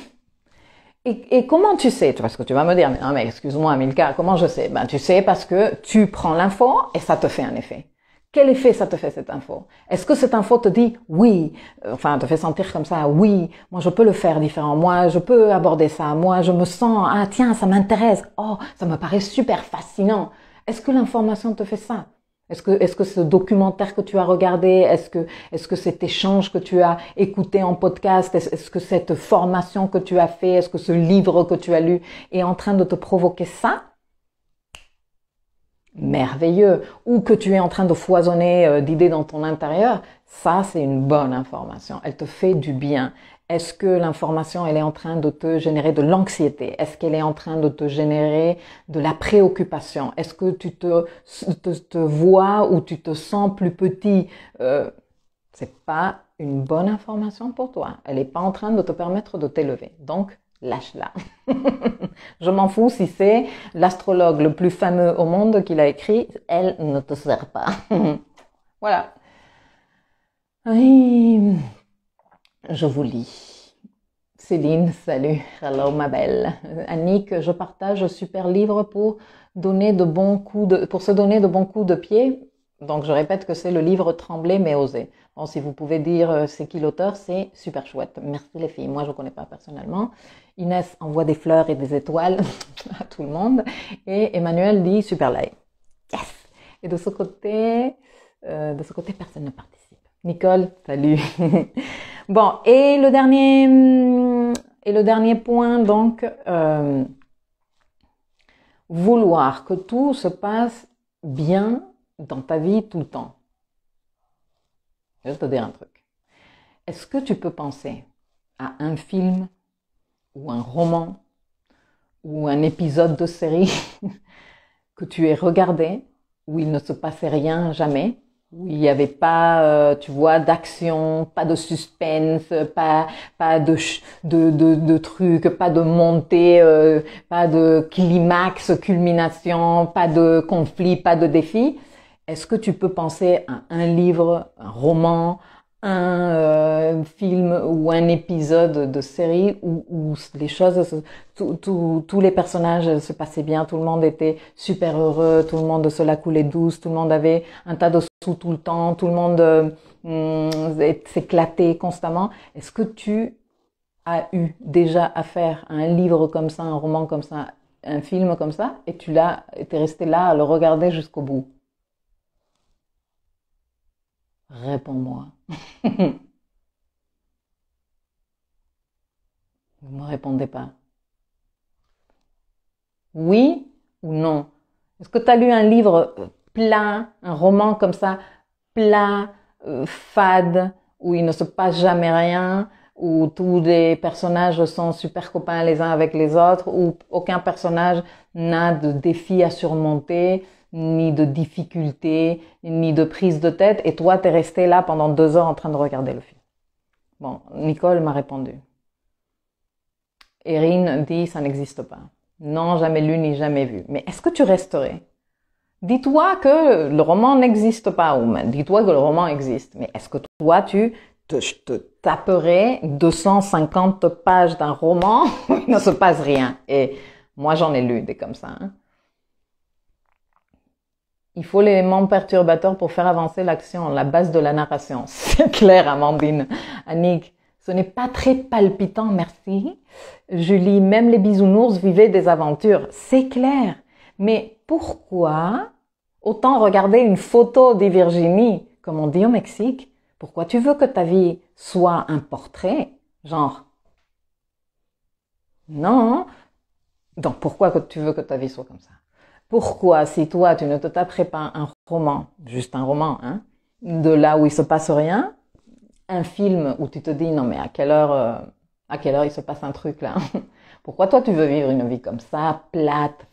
Et, et, comment tu sais Parce que tu vas me dire, mais non mais excuse-moi Amilcar, comment je sais Ben tu sais parce que tu prends l'info et ça te fait un effet. Quel effet ça te fait cette info Est-ce que cette info te dit oui, euh, enfin te fait sentir comme ça, oui, moi je peux le faire différent, moi je peux aborder ça, moi je me sens, ah tiens, ça m'intéresse, oh, ça me paraît super fascinant. Est-ce que l'information te fait ça est-ce que, ce documentaire que tu as regardé, est-ce que, cet échange que tu as écouté en podcast, est-ce, est-ce que cette formation que tu as fait, est-ce que ce livre que tu as lu est en train de te provoquer ça? Merveilleux. Ou que tu es en train de foisonner euh, d'idées dans ton intérieur, ça c'est une bonne information. Elle te fait du bien. Est-ce que l'information, elle est en train de te générer de l'anxiété Est-ce qu'elle est en train de te générer de la préoccupation Est-ce que tu te, te, vois ou tu te sens plus petit euh, C'est pas une bonne information pour toi. Elle n'est pas en train de te permettre de t'élever. Donc, lâche-la. Je m'en fous si c'est l'astrologue le plus fameux au monde qui l'a écrit. Elle ne te sert pas. voilà. Oui. Je vous lis. Céline, salut. Hello, ma belle. Annick, je partage super livre pour donner de bons coups de, pour se donner de bons coups de pied. Donc, je répète que c'est le livre Trembler mais oser. Bon, si vous pouvez dire euh, c'est qui l'auteur, c'est super chouette. Merci les filles. Moi, je ne connais pas personnellement. Inès envoie des fleurs et des étoiles à tout le monde. Et Emmanuel dit super live. Yes! Et de ce côté, euh, de ce côté, personne ne participe. Nicole, salut. Bon, et le dernier, mm, et le dernier point, donc, euh, vouloir que tout se passe bien dans ta vie tout le temps. Je vais te dire un truc. Est-ce que tu peux penser à un film ou un roman ou un épisode de série que tu aies regardé où il ne se passait rien jamais où il n'y avait pas, euh, tu vois, d'action, pas de suspense, pas pas de de de, trucs, pas de montée, euh, pas de climax, culmination, pas de conflit, pas de défi. Est-ce que tu peux penser à un livre, un roman, un euh, film ou un épisode de série où, les choses, tous les personnages se passaient bien, tout le monde était super heureux, tout le monde se la coulait douce, tout le monde avait un tas de sous tout le temps, tout le monde euh, s'éclatait constamment. Est-ce que tu as eu déjà affaire à un livre comme ça, un roman comme ça, un film comme ça, et tu l'as, t'es resté là à le regarder jusqu'au bout Réponds-moi. Vous ne me répondez pas. Oui ou non Est-ce que tu as lu un livre euh, plein, un roman comme ça, plein euh, fade, où il ne se passe jamais rien, où tous les personnages sont super copains les uns avec les autres, où aucun personnage n'a de défi à surmonter, ni de difficultés, ni de prise de tête, et toi, t'es resté là pendant deux heures en train de regarder le film. Bon, Nicole m'a répondu. Erin dit, ça n'existe pas. Non, jamais lu ni jamais vu. Mais est-ce que tu resterais Dis-toi que le roman n'existe pas, ou dis-toi que le roman existe. Mais est-ce que toi, tu te, taperais 250 pages d'un roman il ne se passe rien Et moi, j'en ai lu des comme ça. Hein il faut l'élément perturbateur pour faire avancer l'action, la base de la narration. C'est clair, Amandine. Annick, ce n'est pas très palpitant, merci. Julie, même les bisounours vivaient des aventures. C'est clair. Mais pourquoi autant regarder une photo des Virginie, comme on dit au Mexique? Pourquoi tu veux que ta vie soit un portrait? Genre. Non. Donc pourquoi tu veux que ta vie soit comme ça? pourquoi si toi tu ne te taperais pas un roman, juste un roman, hein, de là où il se passe rien, un film où tu te dis non mais à quelle heure, euh, à quelle heure il se passe un truc là Pourquoi toi tu veux vivre une vie comme ça, plate,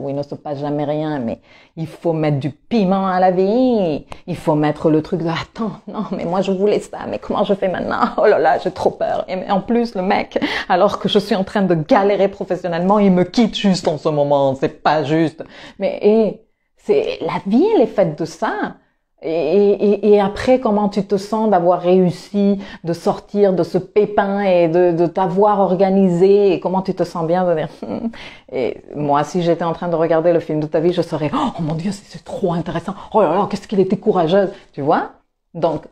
où il ne se passe jamais rien, mais il faut mettre du piment à la vie. Il faut mettre le truc de attends, non, mais moi je voulais ça, mais comment je fais maintenant Oh là là, j'ai trop peur. Et en plus, le mec, alors que je suis en train de galérer professionnellement, il me quitte juste en ce moment. C'est pas juste. Mais et c'est la vie, elle est faite de ça. Et, et, et, après, comment tu te sens d'avoir réussi, de sortir de ce pépin et de, de t'avoir organisé et comment tu te sens bien de dire, et moi, si j'étais en train de regarder le film de ta vie, je serais, oh mon dieu, c'est trop intéressant. Oh là là, qu'est-ce qu'il était courageuse, Tu vois? Donc,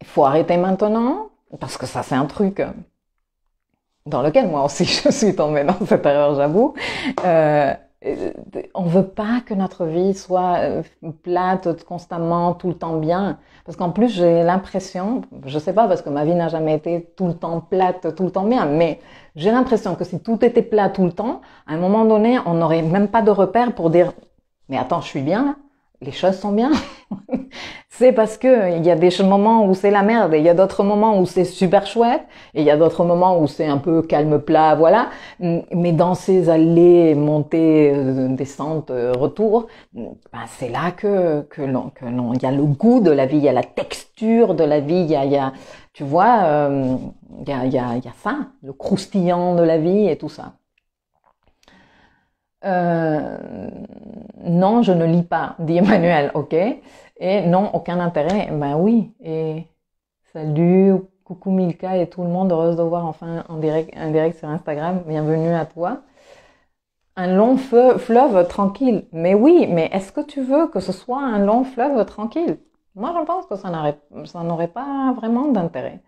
il faut arrêter maintenant parce que ça, c'est un truc euh, dans lequel moi aussi je suis tombée dans cette erreur, j'avoue. Euh, euh, on veut pas que notre vie soit euh, plate constamment tout le temps bien parce qu'en plus j'ai l'impression je sais pas parce que ma vie n'a jamais été tout le temps plate tout le temps bien mais j'ai l'impression que si tout était plat tout le temps à un moment donné on n'aurait même pas de repère pour dire mais attends je suis bien là les choses sont bien. c'est parce que il y a des moments où c'est la merde et il y a d'autres moments où c'est super chouette et il y a d'autres moments où c'est un peu calme plat, voilà. Mais dans ces allées, montées, descentes, retours, ben c'est là que que l'on il y a le goût de la vie, il y a la texture de la vie, il y a, tu vois, il y, y a ça, le croustillant de la vie et tout ça euh, non, je ne lis pas, dit Emmanuel, ok. Et non, aucun intérêt. Ben oui. Et salut, coucou Milka et tout le monde, heureuse de voir enfin un direct, direct sur Instagram. Bienvenue à toi. Un long fleuve tranquille. Mais oui, mais est-ce que tu veux que ce soit un long fleuve tranquille Moi, je pense que ça n'aurait pas vraiment d'intérêt.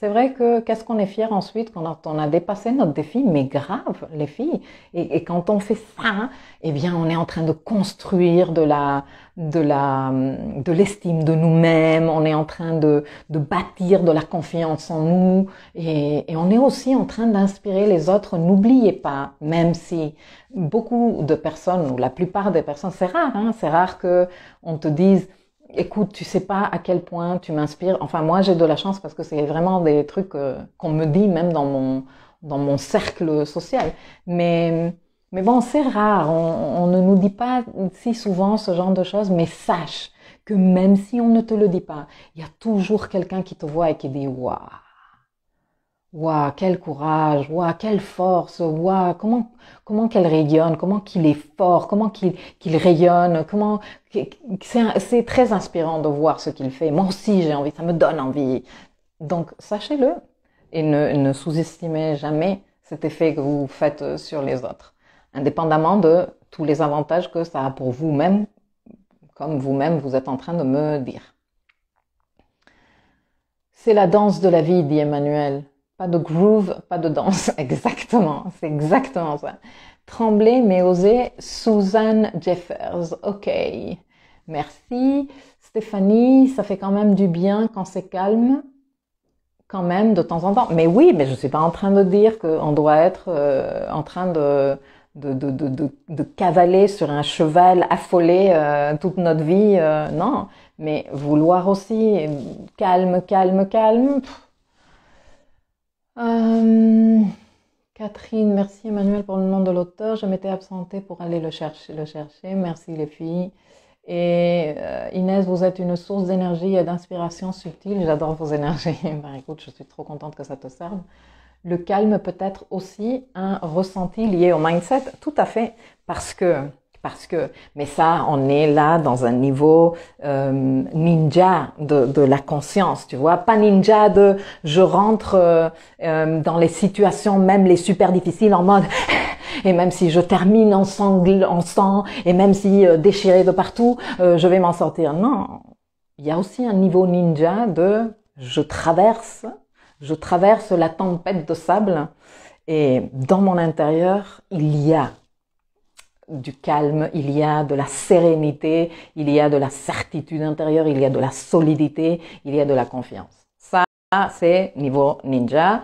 C'est vrai que qu'est-ce qu'on est fier ensuite quand on a dépassé notre défi, mais grave, les filles. Et, quand on fait ça, eh bien, on est en train de construire de la, de la, de l'estime de nous-mêmes. On est en train de, de bâtir de la confiance en nous, et, on est aussi en train d'inspirer les autres. N'oubliez pas, même si beaucoup de personnes ou la plupart des personnes, c'est rare, hein, c'est rare que on te dise écoute, tu sais pas à quel point tu m'inspires. Enfin, moi, j'ai de la chance parce que c'est vraiment des trucs euh, qu'on me dit même dans mon dans mon cercle social. Mais mais bon, c'est rare. On, ne nous dit pas si souvent ce genre de choses. Mais sache que même si on ne te le dit pas, il y a toujours quelqu'un qui te voit et qui dit waouh. Waouh, quel courage, waouh, quelle force, waouh, comment, comment qu'elle rayonne, comment qu'il est fort, comment qu'il rayonne, comment c'est très inspirant de voir ce qu'il fait. Moi aussi j'ai envie, ça me donne envie. Donc sachez-le et ne sous-estimez jamais cet effet que vous faites sur les autres, indépendamment de tous les avantages que ça a pour vous-même, comme vous-même vous êtes en train de me dire. C'est la danse de la vie, dit Emmanuel. Pas de groove, pas de danse. Exactement, c'est exactement ça. Trembler mais oser, Suzanne Jeffers. Ok, merci. Stéphanie, ça fait quand même du bien quand c'est calme, quand même de temps en temps. Mais oui, mais je ne suis pas en train de dire qu'on doit être euh, en train de de, de, de, de, cavaler sur un cheval affolé euh, toute notre vie. Euh, non, mais vouloir aussi calme, calme, calme. Euh, Catherine, merci Emmanuel pour le nom de l'auteur. Je m'étais absentée pour aller le chercher. Le chercher. Merci les filles. Et euh, Inès, vous êtes une source d'énergie et d'inspiration subtile. J'adore vos énergies. Bah écoute, je suis trop contente que ça te serve. Le calme peut être aussi un ressenti lié au mindset. Tout à fait. Parce que parce que mais ça on est là dans un niveau euh, ninja de, de, la conscience tu vois pas ninja de je rentre euh, euh dans les situations même les super difficiles en mode et même si je termine en en sang et même si euh, déchiré de partout euh, je vais m'en sortir non il y a aussi un niveau ninja de je traverse je traverse la tempête de sable et dans mon intérieur il y a du calme, il y a de la sérénité, il y a de la certitude intérieure, il y a de la solidité, il y a de la confiance. Ça, c'est niveau ninja.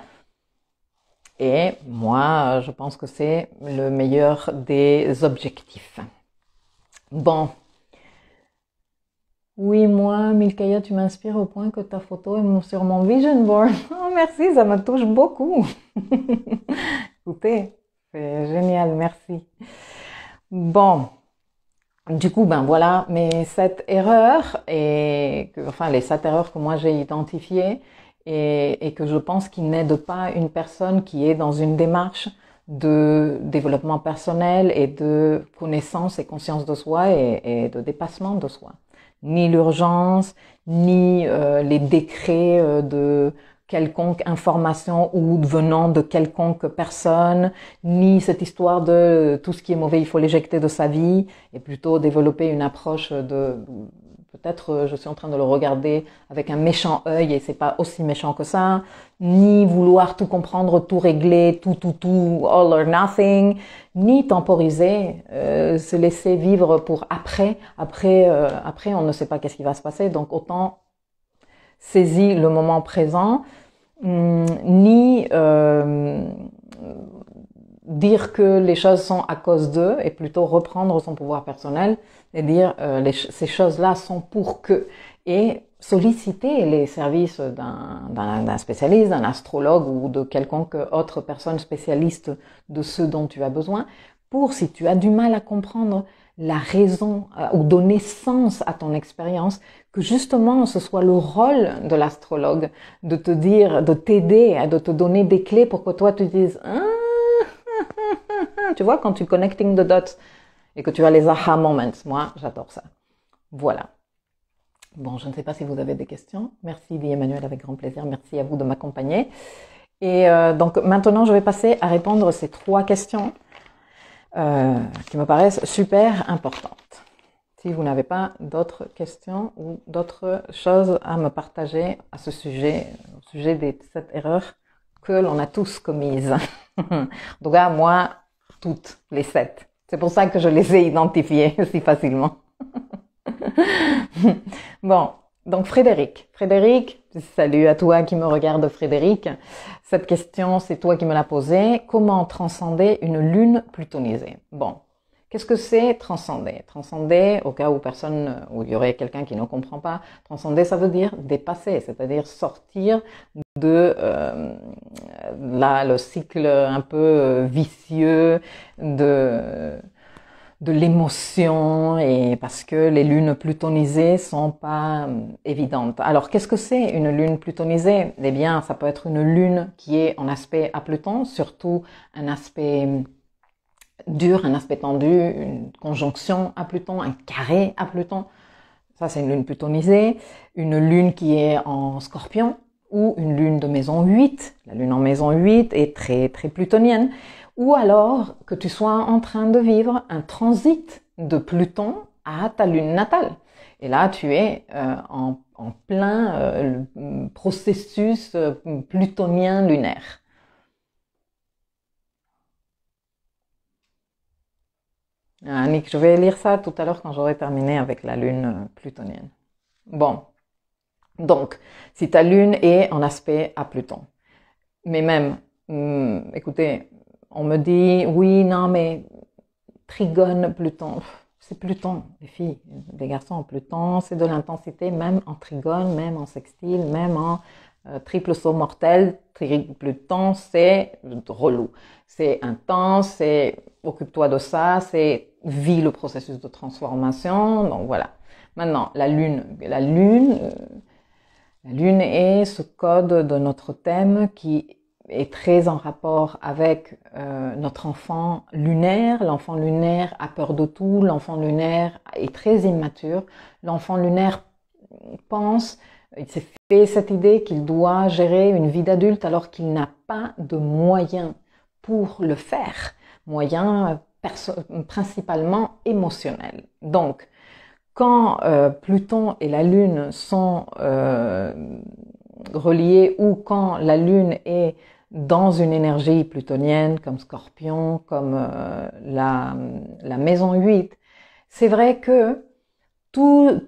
Et moi, je pense que c'est le meilleur des objectifs. Bon. Oui, moi, Milkaya, tu m'inspires au point que ta photo est sur mon vision board. Oh, merci, ça me touche beaucoup. Écoutez, c'est génial, merci. Bon, du coup, ben voilà Mais cette erreur, et que, enfin les sept erreurs que moi j'ai identifiées et, que je pense qui n'aident pas une personne qui est dans une démarche de développement personnel et de connaissance et conscience de soi et, de dépassement de soi. Ni l'urgence, ni euh, les décrets euh, de quelconque information ou venant de quelconque personne, ni cette histoire de tout ce qui est mauvais, il faut l'éjecter de sa vie, et plutôt développer une approche de peut-être euh, je suis en train de le regarder avec un méchant œil et c'est pas aussi méchant que ça, ni vouloir tout comprendre, tout régler, tout, tout, tout, all or nothing, ni temporiser, euh, se laisser vivre pour après. Après, euh, après on ne sait pas qu'est-ce qui va se passer, donc autant saisir le moment présent, hum, ni euh, dire que les choses sont à cause d'eux et plutôt reprendre son pouvoir personnel et dire euh, ces choses-là sont pour que et solliciter les services d'un spécialiste, d'un astrologue ou de quelconque autre personne spécialiste de ce dont tu as besoin pour si tu as du mal à comprendre la raison euh, ou donner sens à ton expérience, que justement ce soit le rôle de l'astrologue de te dire, de t'aider, hein, de te donner des clés pour que toi tu dises, ah, tu vois, quand tu connecting the dots et que tu as les aha moments. Moi, j'adore ça. Voilà. Bon, je ne sais pas si vous avez des questions. Merci, dit Emmanuel, avec grand plaisir. Merci à vous de m'accompagner. Et euh, donc maintenant, je vais passer à répondre à ces trois questions euh, qui me paraissent super importantes. Si vous n'avez pas d'autres questions ou d'autres choses à me partager à ce sujet, au sujet des sept erreurs que l'on a tous commises. en tout cas, moi, toutes les sept. C'est pour ça que je les ai identifiées si facilement. bon, donc Frédéric, Frédéric, salut à toi qui me regarde Frédéric. Cette question, c'est toi qui me l'as posée. Comment transcender une lune plutonisée Bon, Qu'est-ce que c'est transcender Transcender, au cas où personne, euh, où il y aurait quelqu'un qui ne comprend pas, transcender, ça veut dire dépasser, c'est-à-dire sortir de euh, là le cycle un peu euh, vicieux de de l'émotion et parce que les lunes plutonisées sont pas euh, évidentes. Alors qu'est-ce que c'est une lune plutonisée Eh bien, ça peut être une lune qui est en aspect à Pluton, surtout un aspect dur, un aspect tendu, une conjonction à Pluton, un carré à Pluton. Ça, c'est une lune plutonisée. Une lune qui est en scorpion ou une lune de maison 8. La lune en maison 8 est très, très plutonienne. Ou alors que tu sois en train de vivre un transit de Pluton à ta lune natale. Et là, tu es euh, en, en, plein euh, mm, processus euh, plutonien lunaire. Annick, ah, je vais lire ça tout à l'heure quand j'aurai terminé avec la lune euh, plutonienne. Bon. Donc, si ta lune est en aspect à Pluton, mais même, hmm, écoutez, on me dit, oui, non, mais trigone Pluton, c'est Pluton, les filles, les garçons, en Pluton, c'est de l'intensité, même en trigone, même en sextile, même en euh, triple saut mortel, triple temps, c'est relou. C'est intense, c'est occupe-toi de ça, c'est vis le processus de transformation. Donc voilà. Maintenant, la lune. La lune, euh, la lune est ce code de notre thème qui est très en rapport avec euh, notre enfant lunaire. L'enfant lunaire a peur de tout, l'enfant lunaire est très immature, l'enfant lunaire pense il s'est fait cette idée qu'il doit gérer une vie d'adulte alors qu'il n'a pas de moyens pour le faire, moyens principalement émotionnels. Donc, quand euh, Pluton et la Lune sont euh, reliés ou quand la Lune est dans une énergie plutonienne comme Scorpion, comme euh, la, la, maison 8, c'est vrai que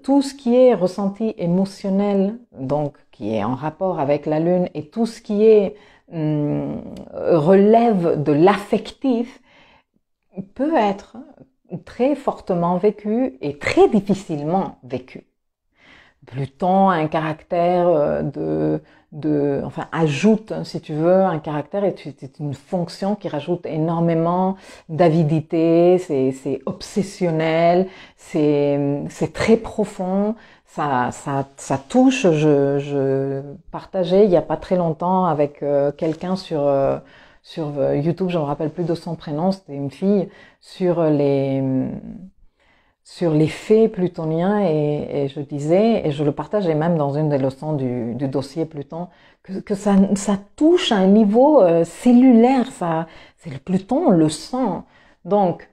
tout, ce qui est ressenti émotionnel, donc qui est en rapport avec la lune, et tout ce qui est hum, relève de l'affectif, peut être très fortement vécu et très difficilement vécu. Pluton a un caractère euh, de, de, enfin ajoute, hein, si tu veux, un caractère et c'est une fonction qui rajoute énormément d'avidité, c'est obsessionnel, c'est très profond, ça, ça, ça touche. Je, je partageais il n'y a pas très longtemps avec euh, quelqu'un sur euh, sur YouTube, je me rappelle plus de son prénom, c'était une fille sur les sur les faits plutoniens et, je disais, et je le partageais même dans une des leçons du, dossier Pluton, que, ça, touche à un niveau euh, cellulaire, ça, c'est le Pluton, le sang. Donc,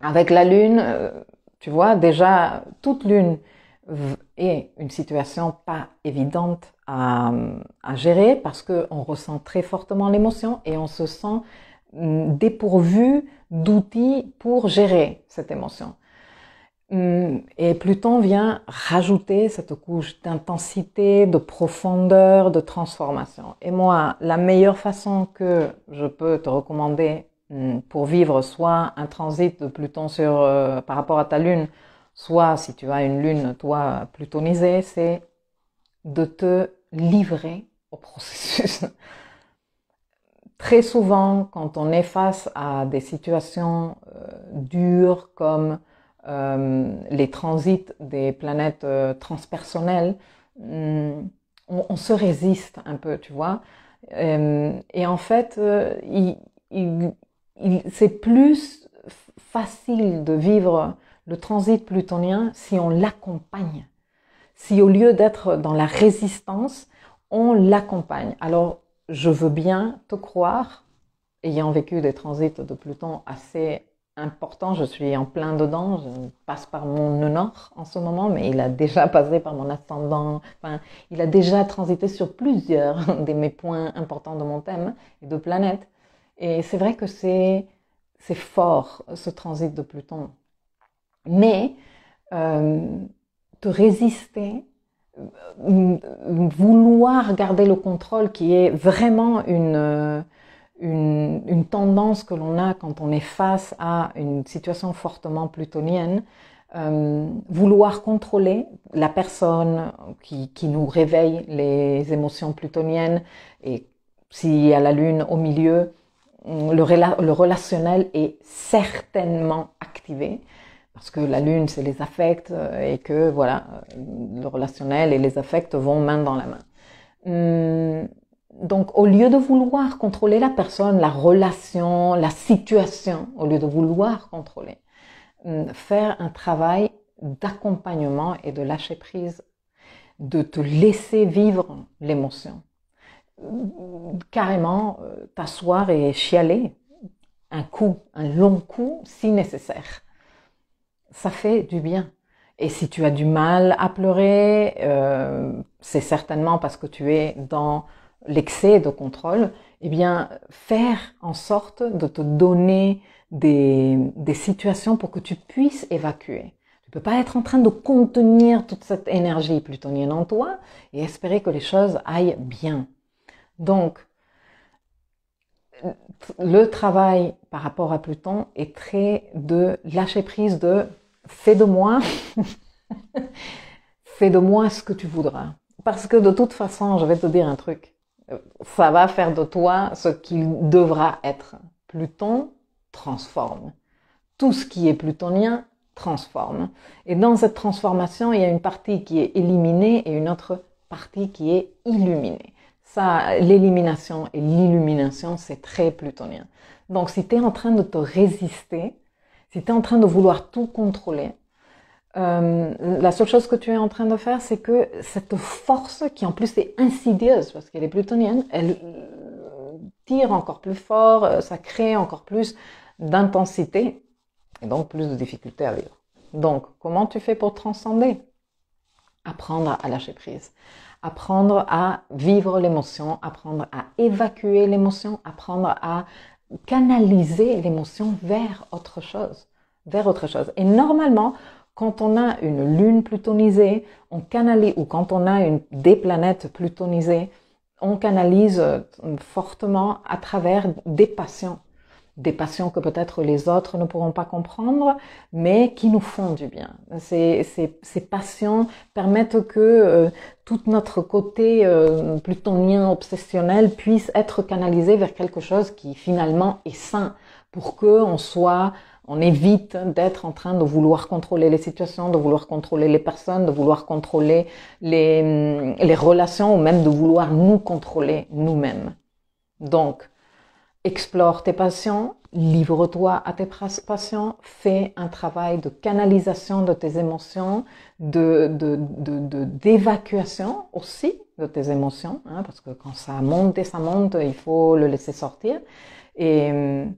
avec la Lune, euh, tu vois, déjà, toute Lune est une situation pas évidente à, à gérer parce qu'on ressent très fortement l'émotion et on se sent mm, dépourvu d'outils pour gérer cette émotion. Hum, et Pluton vient rajouter cette couche d'intensité, de profondeur, de transformation. Et moi, la meilleure façon que je peux te recommander hum, pour vivre soit un transit de Pluton sur, euh, par rapport à ta lune, soit si tu as une lune, toi, plutonisée, c'est de te livrer au processus. Très souvent, quand on est face à des situations euh, dures comme euh, les transits des planètes euh, transpersonnelles, mm, on, se résiste un peu, tu vois. Euh, et, en fait, c'est plus facile de vivre le transit plutonien si on l'accompagne. Si au lieu d'être dans la résistance, on l'accompagne. Alors, je veux bien te croire, ayant vécu des transits de Pluton assez important. Je suis en plein dedans. Je passe par mon nord en ce moment, mais il a déjà passé par mon ascendant. Enfin, il a déjà transité sur plusieurs de mes points importants de mon thème et de planète. Et c'est vrai que c'est c'est fort ce transit de Pluton. Mais euh, te résister, euh, vouloir garder le contrôle, qui est vraiment une une, une tendance que l'on a quand on est face à une situation fortement plutonienne, euh, vouloir contrôler la personne qui, qui, nous réveille les émotions plutoniennes et s'il y a la lune au milieu, hum, le, le relationnel est certainement activé parce que la lune c'est les affects euh, et que voilà euh, le relationnel et les affects vont main dans la main. Hum, donc, au lieu de vouloir contrôler la personne, la relation, la situation, au lieu de vouloir contrôler, hum, faire un travail d'accompagnement et de lâcher prise, de te laisser vivre l'émotion. Carrément, euh, t'asseoir et chialer un coup, un long coup, si nécessaire. Ça fait du bien. Et si tu as du mal à pleurer, euh, c'est certainement parce que tu es dans l'excès de contrôle, eh bien, faire en sorte de te donner des, des situations pour que tu puisses évacuer. Tu peux pas être en train de contenir toute cette énergie plutonienne en toi et espérer que les choses aillent bien. Donc, le travail par rapport à Pluton est très de lâcher prise de fais de moi, fais de moi ce que tu voudras. Parce que de toute façon, je vais te dire un truc ça va faire de toi ce qu'il devra être. Pluton transforme. Tout ce qui est plutonien transforme. Et dans cette transformation, il y a une partie qui est éliminée et une autre partie qui est illuminée. Ça, l'élimination et l'illumination, c'est très plutonien. Donc si tu es en train de te résister, si tu es en train de vouloir tout contrôler, euh, la seule chose que tu es en train de faire, c'est que cette force, qui en plus est insidieuse, parce qu'elle est plutonienne, elle euh, tire encore plus fort, euh, ça crée encore plus d'intensité, et donc plus de difficultés à vivre. Donc, comment tu fais pour transcender Apprendre à lâcher prise, apprendre à vivre l'émotion, apprendre à évacuer l'émotion, apprendre à canaliser l'émotion vers autre chose, vers autre chose. Et normalement, quand on a une lune plutonisée, on canalise, ou quand on a des planètes plutonisées, on canalise euh, fortement à travers des passions. Des passions que peut-être les autres ne pourront pas comprendre, mais qui nous font du bien. Ces, ces, passions permettent que euh, tout notre côté euh, plutonien obsessionnel puisse être canalisé vers quelque chose qui finalement est sain pour que on soit on évite d'être en train de vouloir contrôler les situations, de vouloir contrôler les personnes, de vouloir contrôler les, hum, relations ou même de vouloir nous contrôler nous-mêmes. Donc, explore tes passions, livre-toi à tes passions, fais un travail de canalisation de tes émotions, de, d'évacuation aussi de tes émotions, hein, parce que quand ça monte et ça monte, il faut le laisser sortir. Et hum,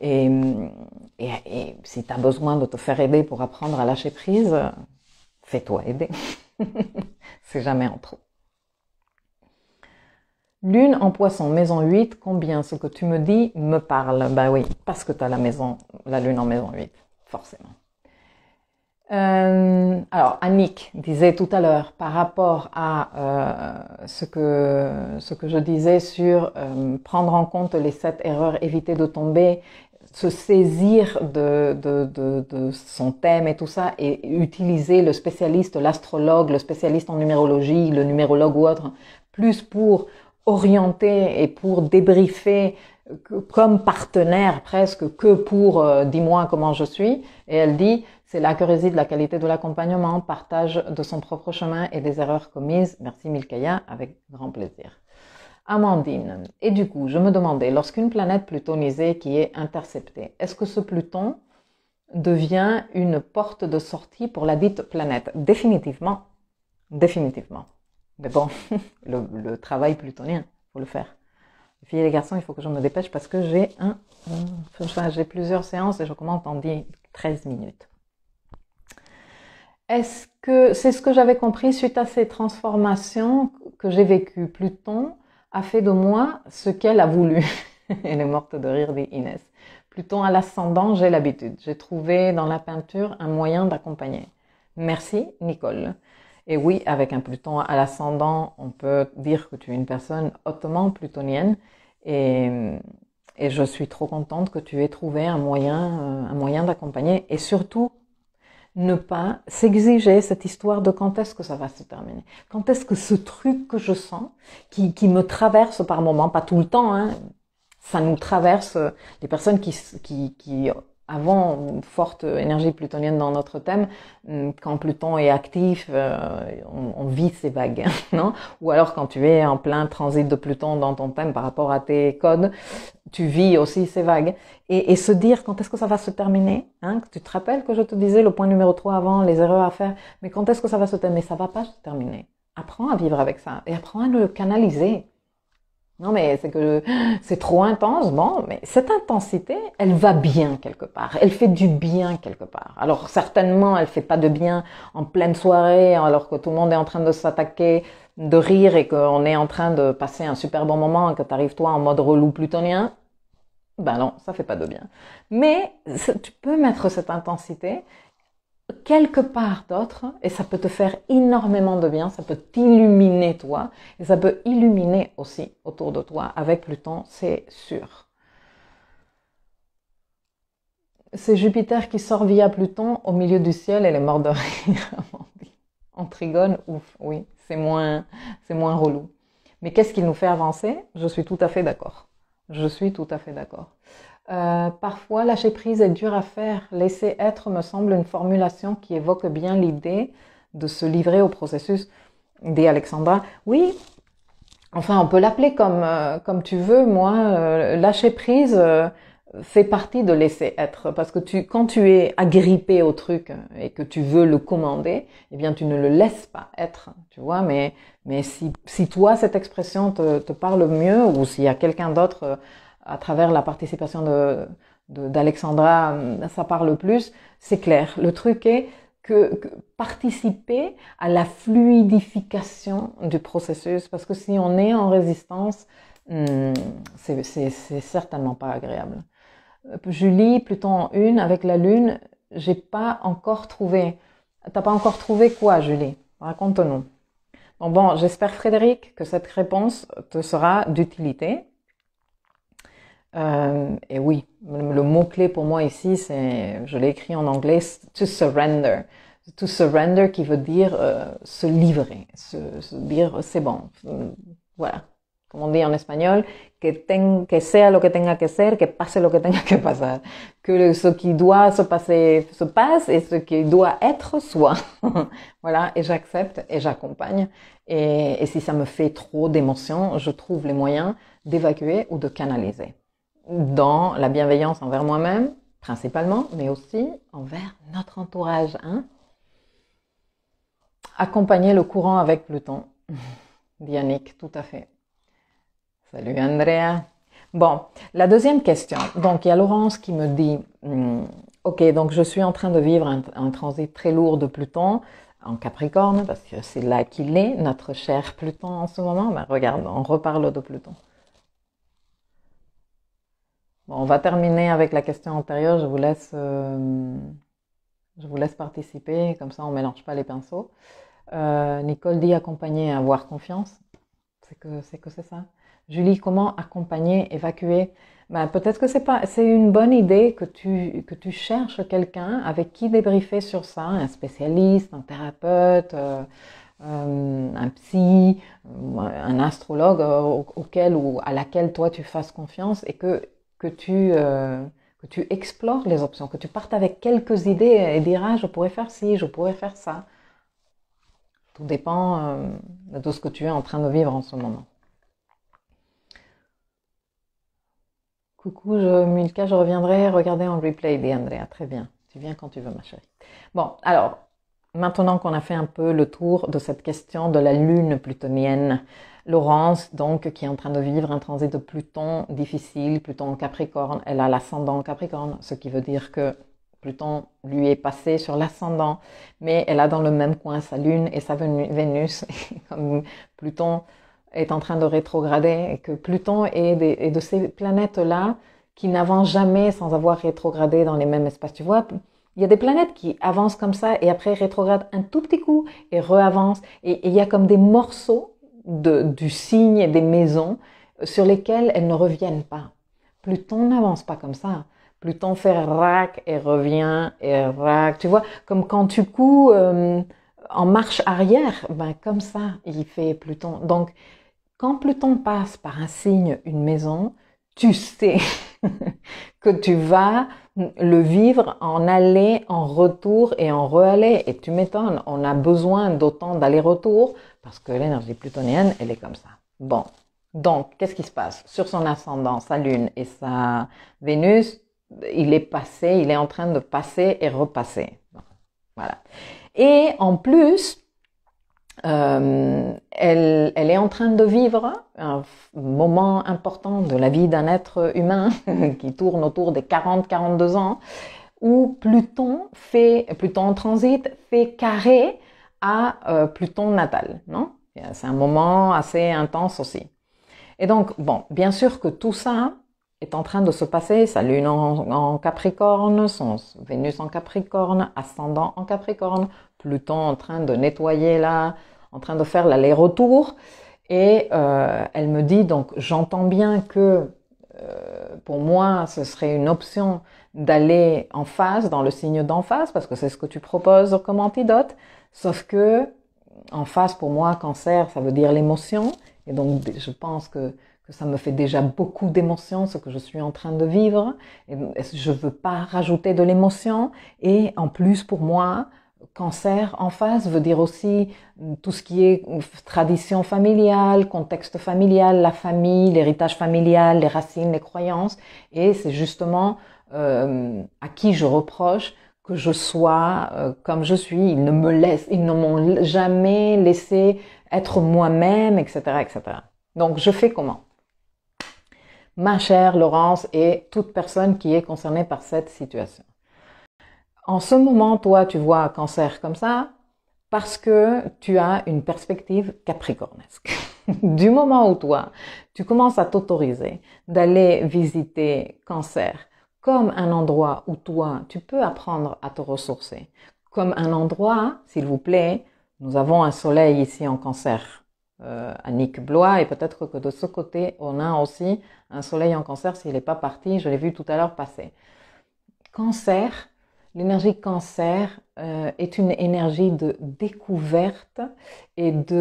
et, si tu as besoin de te faire aider pour apprendre à lâcher prise, fais-toi aider. C'est jamais en trop. Lune en poisson, maison 8, combien ce que tu me dis me parle Ben oui, parce que tu as la maison, la lune en maison 8, forcément. Euh, alors, Annick disait tout à l'heure par rapport à euh, ce, que, ce que je disais sur euh, prendre en compte les sept erreurs, éviter de tomber se saisir de, de, de, son thème et tout ça, et utiliser le spécialiste, l'astrologue, le spécialiste en numérologie, le numérologue ou autre, plus pour orienter et pour débriefer comme partenaire presque que pour euh, dis-moi comment je suis. Et elle dit, c'est là que réside la qualité de l'accompagnement, partage de son propre chemin et des erreurs commises. Merci Milkaya, avec grand plaisir. Amandine. Et du coup, je me demandais, lorsqu'une planète plutonisée qui est interceptée, est-ce que ce Pluton devient une porte de sortie pour la dite planète Définitivement. Définitivement. Mais bon, le, travail plutonien, faut le faire. Les filles et les garçons, il faut que je me dépêche parce que j'ai un, euh, enfin, j'ai plusieurs séances et je commence en 10, 13 minutes. Est-ce que c'est ce que j'avais compris suite à ces transformations que j'ai vécues Pluton a fait de moi ce qu'elle a voulu. Elle est morte de rire, dit Inès. Pluton à l'ascendant, j'ai l'habitude. J'ai trouvé dans la peinture un moyen d'accompagner. Merci, Nicole. Et oui, avec un Pluton à l'ascendant, on peut dire que tu es une personne hautement plutonienne. Et, et je suis trop contente que tu aies trouvé un moyen, euh, un moyen d'accompagner. Et surtout, ne pas s'exiger cette histoire de quand est-ce que ça va se terminer. Quand est-ce que ce truc que je sens, qui, qui me traverse par moments, pas tout le temps, hein, ça nous traverse, euh, les personnes qui, qui, qui avant une forte énergie plutonienne dans notre thème, hum, quand Pluton est actif, euh, on, vit ces vagues, non Ou alors quand tu es en plein transit de Pluton dans ton thème par rapport à tes codes, tu vis aussi ces vagues. Et, se dire quand est-ce que ça va se terminer hein Tu te rappelles que je te disais le point numéro 3 avant, les erreurs à faire, mais quand est-ce que ça va se terminer Ça va pas se terminer. Apprends à vivre avec ça et apprends à le canaliser. Non, mais c'est que c'est trop intense. Bon, mais cette intensité, elle va bien quelque part. Elle fait du bien quelque part. Alors certainement, elle fait pas de bien en pleine soirée, alors que tout le monde est en train de s'attaquer, de rire et qu'on est en train de passer un super bon moment, que t'arrives toi en mode relou plutonien. Ben non, ça fait pas de bien. Mais tu peux mettre cette intensité quelque part d'autre et ça peut te faire énormément de bien, ça peut t'illuminer toi et ça peut illuminer aussi autour de toi avec Pluton, c'est sûr. C'est Jupiter qui sort via Pluton au milieu du ciel, elle est morte de rire. En trigone, ouf, oui, c'est moins, c'est moins relou. Mais qu'est-ce qui nous fait avancer Je suis tout à fait d'accord. Je suis tout à fait d'accord. Euh, parfois, lâcher prise est dur à faire. Laisser être me semble une formulation qui évoque bien l'idée de se livrer au processus dit Alexandra. Oui, enfin, on peut l'appeler comme, euh, comme tu veux. Moi, euh, lâcher prise fait partie de laisser être. Parce que quand tu es agrippé au truc et que tu veux le commander, eh bien, tu ne le laisses pas être, tu vois. Mais, si, toi, cette expression te parle mieux ou s'il y a quelqu'un d'autre à travers la participation de, d'Alexandra, hum, ça parle plus, c'est clair. Le truc est que, participer à la fluidification du processus, parce que si on est en résistance, hum, c'est certainement pas agréable. Euh, Julie, Pluton une, avec la Lune, j'ai pas encore trouvé. T'as pas encore trouvé quoi, Julie Raconte-nous. Bon, bon j'espère Frédéric que cette réponse te sera d'utilité. Euh, et oui, le mot-clé pour moi ici, c'est, je l'ai écrit en anglais, to surrender. To surrender qui veut dire euh, se livrer, se, dire c'est bon, voilà. Comme on dit en espagnol, que, ten, que sea lo que tenga que ser, que pase lo que tenga que pasar. Que ce qui doit se passer se passe et ce qui doit être soit. voilà, et j'accepte et j'accompagne. Et, et si ça me fait trop d'émotions, je trouve les moyens d'évacuer ou de canaliser dans la bienveillance envers moi-même, principalement, mais aussi envers notre entourage. Hein Accompagner le courant avec Pluton. Yannick, tout à fait. Salut Andrea. Bon, la deuxième question. Donc, il y a Laurence qui me dit, hmm, ok, donc je suis en train de vivre un, transit très lourd de Pluton en Capricorne, parce que c'est là qu'il est, notre cher Pluton en ce moment. Ben, regarde, on reparle de Pluton on va terminer avec la question antérieure. Je vous laisse, euh, je vous laisse participer. Comme ça, on ne mélange pas les pinceaux. Euh, Nicole dit accompagner, avoir confiance. C'est que c'est que c'est ça. Julie, comment accompagner, évacuer ben, peut-être que c'est pas, c'est une bonne idée que tu que tu cherches quelqu'un avec qui débriefer sur ça, un spécialiste, un thérapeute. Euh, un psy, un astrologue auquel ou à laquelle toi tu fasses confiance et que euh, que tu, explores les options, que tu partes avec quelques idées et diras, je pourrais faire ci, je pourrais faire ça. Tout dépend euh, de ce que tu es en train de vivre en ce moment. Coucou, je, Milka, je reviendrai regarder en replay, dit Andrea. Très bien. Tu viens quand tu veux, ma chérie. Bon, alors, maintenant qu'on a fait un peu le tour de cette question de la lune plutonienne, Laurence, donc, qui est en train de vivre un transit de Pluton difficile, Pluton Capricorne, elle a l'ascendant Capricorne, ce qui veut dire que Pluton lui est passé sur l'ascendant, mais elle a dans le même coin sa Lune et sa Vénus, comme Pluton est en train de rétrograder, et que Pluton est, de ces planètes-là qui n'avancent jamais sans avoir rétrogradé dans les mêmes espaces. Tu vois, il y a des planètes qui avancent comme ça et après rétrogradent un tout petit coup et reavancent et il y a comme des morceaux du signe des maisons sur lesquelles elles ne reviennent pas. Pluton n'avance pas comme ça. Pluton fait rac et revient et rac. Tu vois, comme quand tu coups euh, en marche arrière, ben comme ça, il fait Pluton. Donc, quand Pluton passe par un signe, une maison, tu sais que tu vas le vivre en aller, en retour et en re Et tu m'étonnes, on a besoin d'autant d'aller-retour parce que l'énergie plutonienne, elle est comme ça. Bon. Donc, qu'est-ce qui se passe Sur son ascendant, sa lune et sa Vénus, il est passé, il est en train de passer et repasser. Voilà. Et en plus, euh, elle, est en train de vivre un moment important de la vie d'un être humain qui tourne autour des 40-42 ans, où Pluton fait, Pluton en transit fait carré à euh, Pluton natal, non C'est un moment assez intense aussi. Et donc, bon, bien sûr que tout ça est en train de se passer, sa lune en, en Capricorne, son Vénus en Capricorne, ascendant en Capricorne, Pluton en train de nettoyer là, en train de faire l'aller-retour. Et euh, elle me dit, donc j'entends bien que euh, pour moi, ce serait une option d'aller en face, dans le signe d'en face, parce que c'est ce que tu proposes comme antidote. Sauf que en face, pour moi, cancer, ça veut dire l'émotion. Et donc, je pense que, ça me fait déjà beaucoup d'émotion, ce que je suis en train de vivre. Et je ne veux pas rajouter de l'émotion. Et en plus, pour moi, cancer en face veut dire aussi mm, tout ce qui est mm, tradition familiale, contexte familial, la famille, l'héritage familial, les racines, les croyances. Et c'est justement euh, à qui je reproche que je sois euh, comme je suis. Ils ne me laissent, ils ne m'ont jamais laissé être moi-même, etc., etc. Donc je fais comment Ma chère Laurence et toute personne qui est concernée par cette situation en ce moment, toi, tu vois cancer comme ça parce que tu as une perspective capricornesque. du moment où toi, tu commences à t'autoriser d'aller visiter cancer comme un endroit où toi, tu peux apprendre à te ressourcer, comme un endroit, s'il vous plaît, nous avons un soleil ici en cancer, euh, à Annick Blois, et peut-être que de ce côté, on a aussi un soleil en cancer s'il n'est pas parti, je l'ai vu tout à l'heure passer. Cancer, L'énergie cancer euh, est une énergie de découverte et de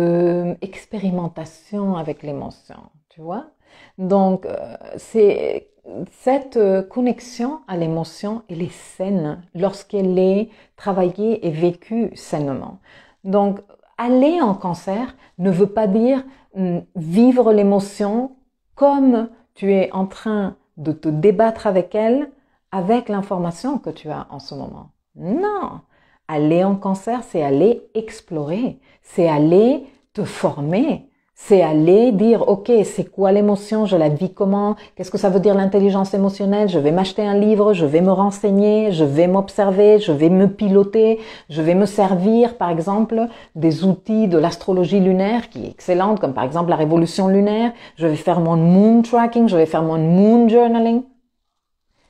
euh, expérimentation avec l'émotion, tu vois. Donc, euh, c'est cette connexion à l'émotion, elle est saine lorsqu'elle est travaillée et vécue sainement. Donc, aller en cancer ne veut pas dire hum, vivre l'émotion comme tu es en train de te débattre avec elle, avec l'information que tu as en ce moment. Non, aller en cancer, c'est aller explorer, c'est aller te former, c'est aller dire, OK, c'est quoi l'émotion, je la vis comment, qu'est-ce que ça veut dire l'intelligence émotionnelle, je vais m'acheter un livre, je vais me renseigner, je vais m'observer, je vais me piloter, je vais me servir, par exemple, des outils de l'astrologie lunaire qui est excellente, comme par exemple la révolution lunaire, je vais faire mon moon tracking, je vais faire mon moon journaling.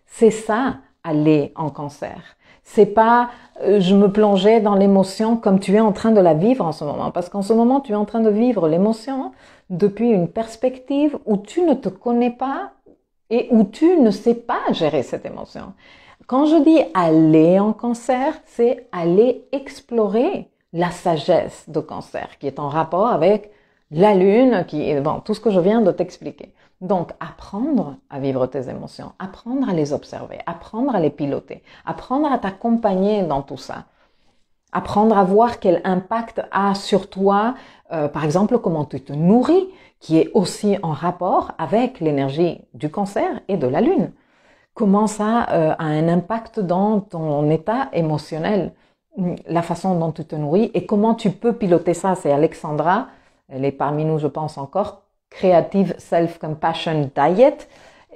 C'est ça, aller en cancer. C'est pas euh, je me plongeais dans l'émotion comme tu es en train de la vivre en ce moment. Parce qu'en ce moment, tu es en train de vivre l'émotion depuis une perspective où tu ne te connais pas et où tu ne sais pas gérer cette émotion. Quand je dis aller en cancer, c'est aller explorer la sagesse de cancer qui est en rapport avec la lune, qui est bon, tout ce que je viens de t'expliquer. Donc, apprendre à vivre tes émotions, apprendre à les observer, apprendre à les piloter, apprendre à t'accompagner dans tout ça, apprendre à voir quel impact a sur toi, euh, par exemple, comment tu te nourris, qui est aussi en rapport avec l'énergie du cancer et de la lune. Comment ça euh, a un impact dans ton état émotionnel, hum, la façon dont tu te nourris et comment tu peux piloter ça. C'est Alexandra, elle est parmi nous, je pense encore, Creative Self-Compassion Diet,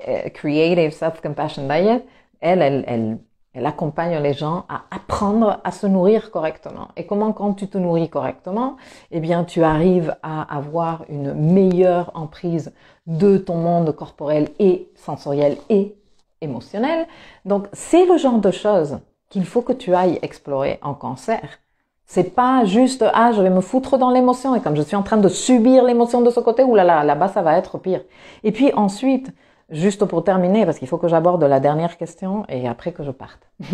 euh, Creative Self-Compassion Diet, elle, elle, elle, accompagne les gens à apprendre à se nourrir correctement. Et comment quand tu te nourris correctement, eh bien tu arrives à avoir une meilleure emprise de ton monde corporel et sensoriel et émotionnel. Donc c'est le genre de choses qu'il faut que tu ailles explorer en cancer. C'est pas juste ah je vais me foutre dans l'émotion et comme je suis en train de subir l'émotion de ce côté, ou là là, là-bas ça va être pire. Et puis ensuite, juste pour terminer parce qu'il faut que j'aborde la dernière question et après que je parte.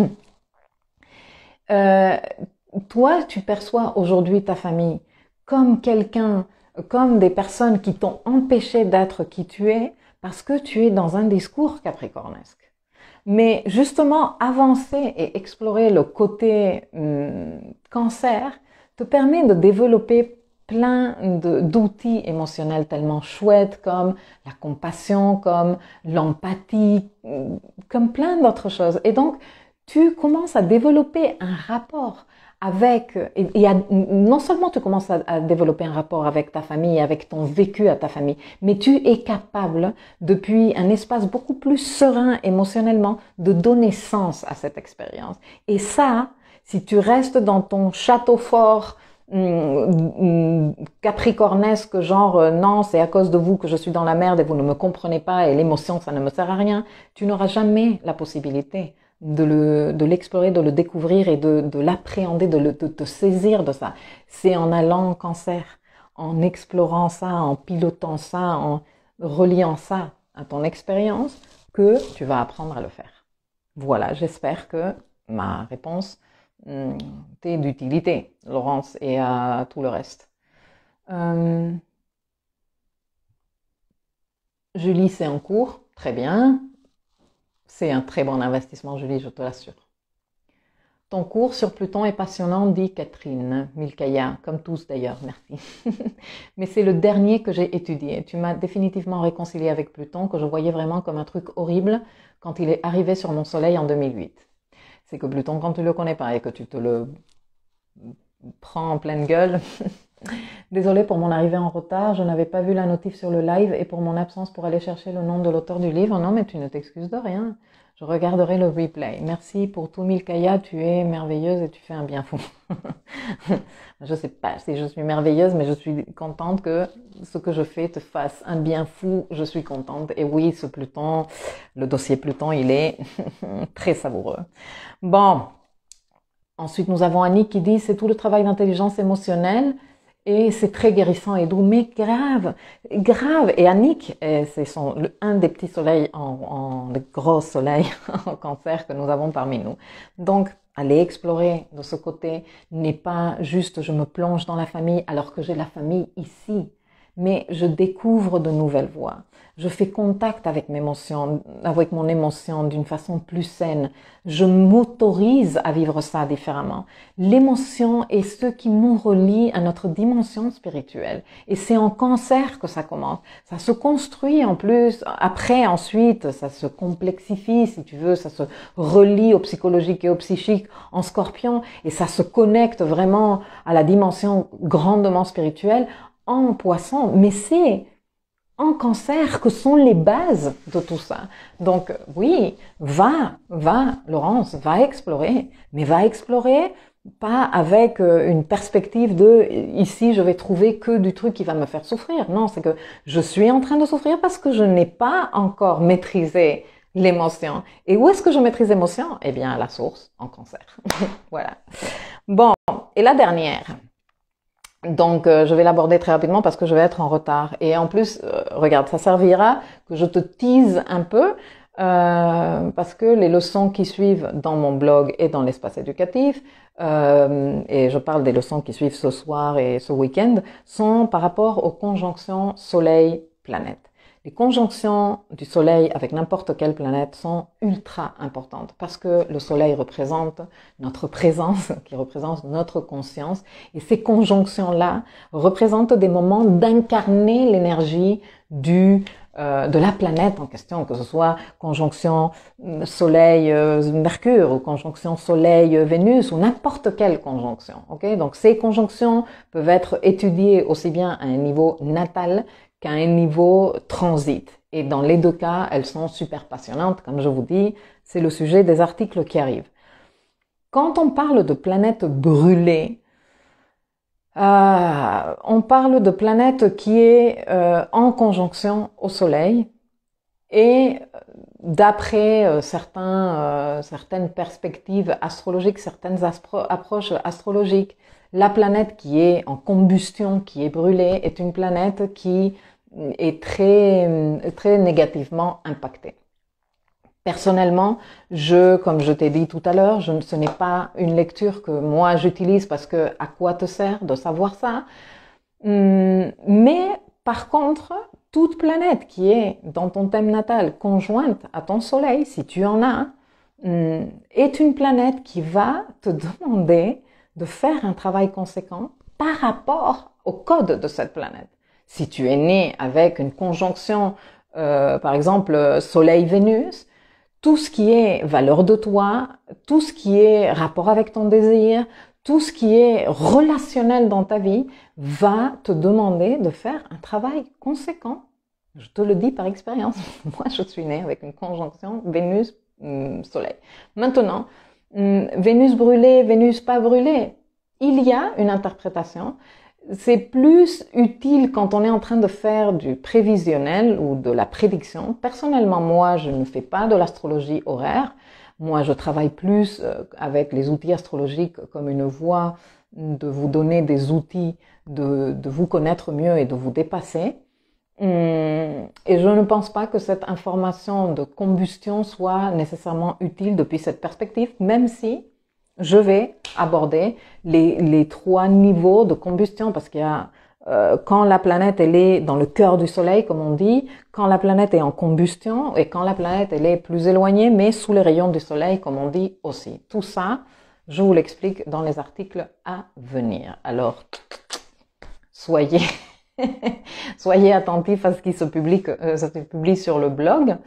Euh, toi, tu perçois aujourd'hui ta famille comme quelqu'un, comme des personnes qui t'ont empêché d'être qui tu es parce que tu es dans un discours capricornesque. Mais justement, avancer et explorer le côté hum, cancer te permet de développer plein d'outils émotionnels tellement chouettes comme la compassion, comme l'empathie, hum, comme plein d'autres choses. Et donc, tu commences à développer un rapport avec, et, non seulement tu commences à, développer un rapport avec ta famille, avec ton vécu à ta famille, mais tu es capable, depuis un espace beaucoup plus serein émotionnellement, de donner sens à cette expérience. Et ça, si tu restes dans ton château fort, hmm, capricornesque, genre euh, non, c'est à cause de vous que je suis dans la merde et vous ne me comprenez pas et l'émotion, ça ne me sert à rien, tu n'auras jamais la possibilité de l'explorer, de, le découvrir et de, l'appréhender, de, le, te saisir de ça. C'est en allant en cancer, en explorant ça, en pilotant ça, en reliant ça à ton expérience que tu vas apprendre à le faire. Voilà, j'espère que ma réponse hum, t'est d'utilité, Laurence, et à tout le reste. Hum, Julie, c'est en cours, très bien. C'est un très bon investissement, Julie, je te l'assure. Ton cours sur Pluton est passionnant, dit Catherine Milkaya, comme tous d'ailleurs, merci. Mais c'est le dernier que j'ai étudié. Tu m'as définitivement réconcilié avec Pluton, que je voyais vraiment comme un truc horrible quand il est arrivé sur mon Soleil en 2008. C'est que Pluton, quand tu le connais pas et que tu te le Prends en pleine gueule. Désolée pour mon arrivée en retard, je n'avais pas vu la notif sur le live et pour mon absence pour aller chercher le nom de l'auteur du livre. Non, mais tu ne t'excuses de rien. Je regarderai le replay. Merci pour tout, Milkaya. Tu es merveilleuse et tu fais un bien fou. je sais pas si je suis merveilleuse, mais je suis contente que ce que je fais te fasse un bien fou. Je suis contente. Et oui, ce Pluton, le dossier Pluton, il est très savoureux. Bon. Ensuite, nous avons Annick qui dit c'est tout le travail d'intelligence émotionnelle et c'est très guérissant et doux, mais grave, grave. Et Annick, eh, c'est son, un des petits soleils, en, en gros soleil en cancer que nous avons parmi nous. Donc, aller explorer de ce côté n'est pas juste je me plonge dans la famille alors que j'ai la famille ici, mais je découvre de nouvelles voies je fais contact avec, avec mon émotion d'une façon plus saine. Je m'autorise à vivre ça différemment. L'émotion est ce qui nous relie à notre dimension spirituelle. Et c'est en cancer que ça commence. Ça se construit en plus. Après, ensuite, ça se complexifie, si tu veux. Ça se relie au psychologique et au psychique en scorpion. Et ça se connecte vraiment à la dimension grandement spirituelle en poisson. Mais c'est en cancer que sont les bases de tout ça. Donc oui, va, va, Laurence, va explorer, mais va explorer pas avec euh, une perspective de ici je vais trouver que du truc qui va me faire souffrir. Non, c'est que je suis en train de souffrir parce que je n'ai pas encore maîtrisé l'émotion. Et où est-ce que je maîtrise l'émotion Eh bien à la source, en cancer. voilà. Bon, et la dernière. Donc, euh, je vais l'aborder très rapidement parce que je vais être en retard. Et en plus, euh, regarde, ça servira que je te tease un peu euh, parce que les leçons qui suivent dans mon blog et dans l'espace éducatif, et je parle des leçons qui suivent ce soir et ce week-end, sont par rapport aux conjonctions Soleil-Planète les conjonctions du Soleil avec n'importe quelle planète sont ultra importantes parce que le Soleil représente notre présence, qui représente notre conscience, et ces conjonctions-là représentent des moments d'incarner l'énergie du euh, de la planète en question, que ce soit conjonction euh, Soleil-Mercure euh, ou conjonction Soleil-Vénus ou n'importe quelle conjonction. ok Donc ces conjonctions peuvent être étudiées aussi bien à un niveau natal qu'à un niveau transit. Et dans les deux cas, elles sont super passionnantes, comme je vous dis, c'est le sujet des articles qui arrivent. Quand on parle de planète brûlée, euh, on parle de planète qui est euh, en conjonction au Soleil, et euh, d'après euh, certains, euh, certaines perspectives astrologiques, certaines approches astrologiques, la planète qui est en combustion, qui est brûlée, est une planète qui mm, est très, mm, très négativement impactée. Personnellement, je, comme je t'ai dit tout à l'heure, je ce n'est pas une lecture que moi j'utilise parce que à quoi te sert de savoir ça. Mm, mais par contre, toute planète qui est dans ton thème natal conjointe à ton soleil, si tu en as, hmm, est une planète qui va te demander de faire un travail conséquent par rapport au code de cette planète. Si tu es né avec une conjonction, euh, par exemple, Soleil-Vénus, tout ce qui est valeur de toi, tout ce qui est rapport avec ton désir, tout ce qui est relationnel dans ta vie va te demander de faire un travail conséquent. Je te le dis par expérience. Moi, je suis née avec une conjonction Vénus-Soleil. Hum, Maintenant, hum, Vénus brûlée, Vénus pas brûlée, il y a une interprétation. C'est plus utile quand on est en train de faire du prévisionnel ou de la prédiction. Personnellement, moi, je ne fais pas de l'astrologie horaire. Moi, je travaille plus euh, avec les outils astrologiques comme une voie de vous donner des outils de, de, vous connaître mieux et de vous dépasser. Hum, et je ne pense pas que cette information de combustion soit nécessairement utile depuis cette perspective, même si je vais aborder les, les trois niveaux de combustion, parce qu'il y a euh, quand la planète elle est dans le cœur du soleil, comme on dit, quand la planète est en combustion et quand la planète elle est plus éloignée, mais sous les rayons du soleil, comme on dit aussi. Tout ça, je vous l'explique dans les articles à venir. Alors, soyez soyez attentifs à ce qui euh, se publie, sur le blog.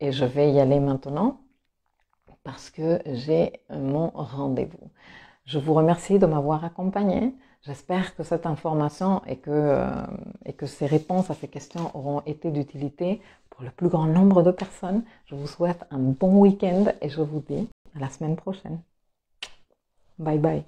Et je vais y aller maintenant parce que j'ai mon rendez-vous. Je vous remercie de m'avoir accompagné. J'espère que cette information et que, euh, et que ces réponses à ces questions auront été d'utilité pour le plus grand nombre de personnes. Je vous souhaite un bon week-end et je vous dis à la semaine prochaine. Bye bye.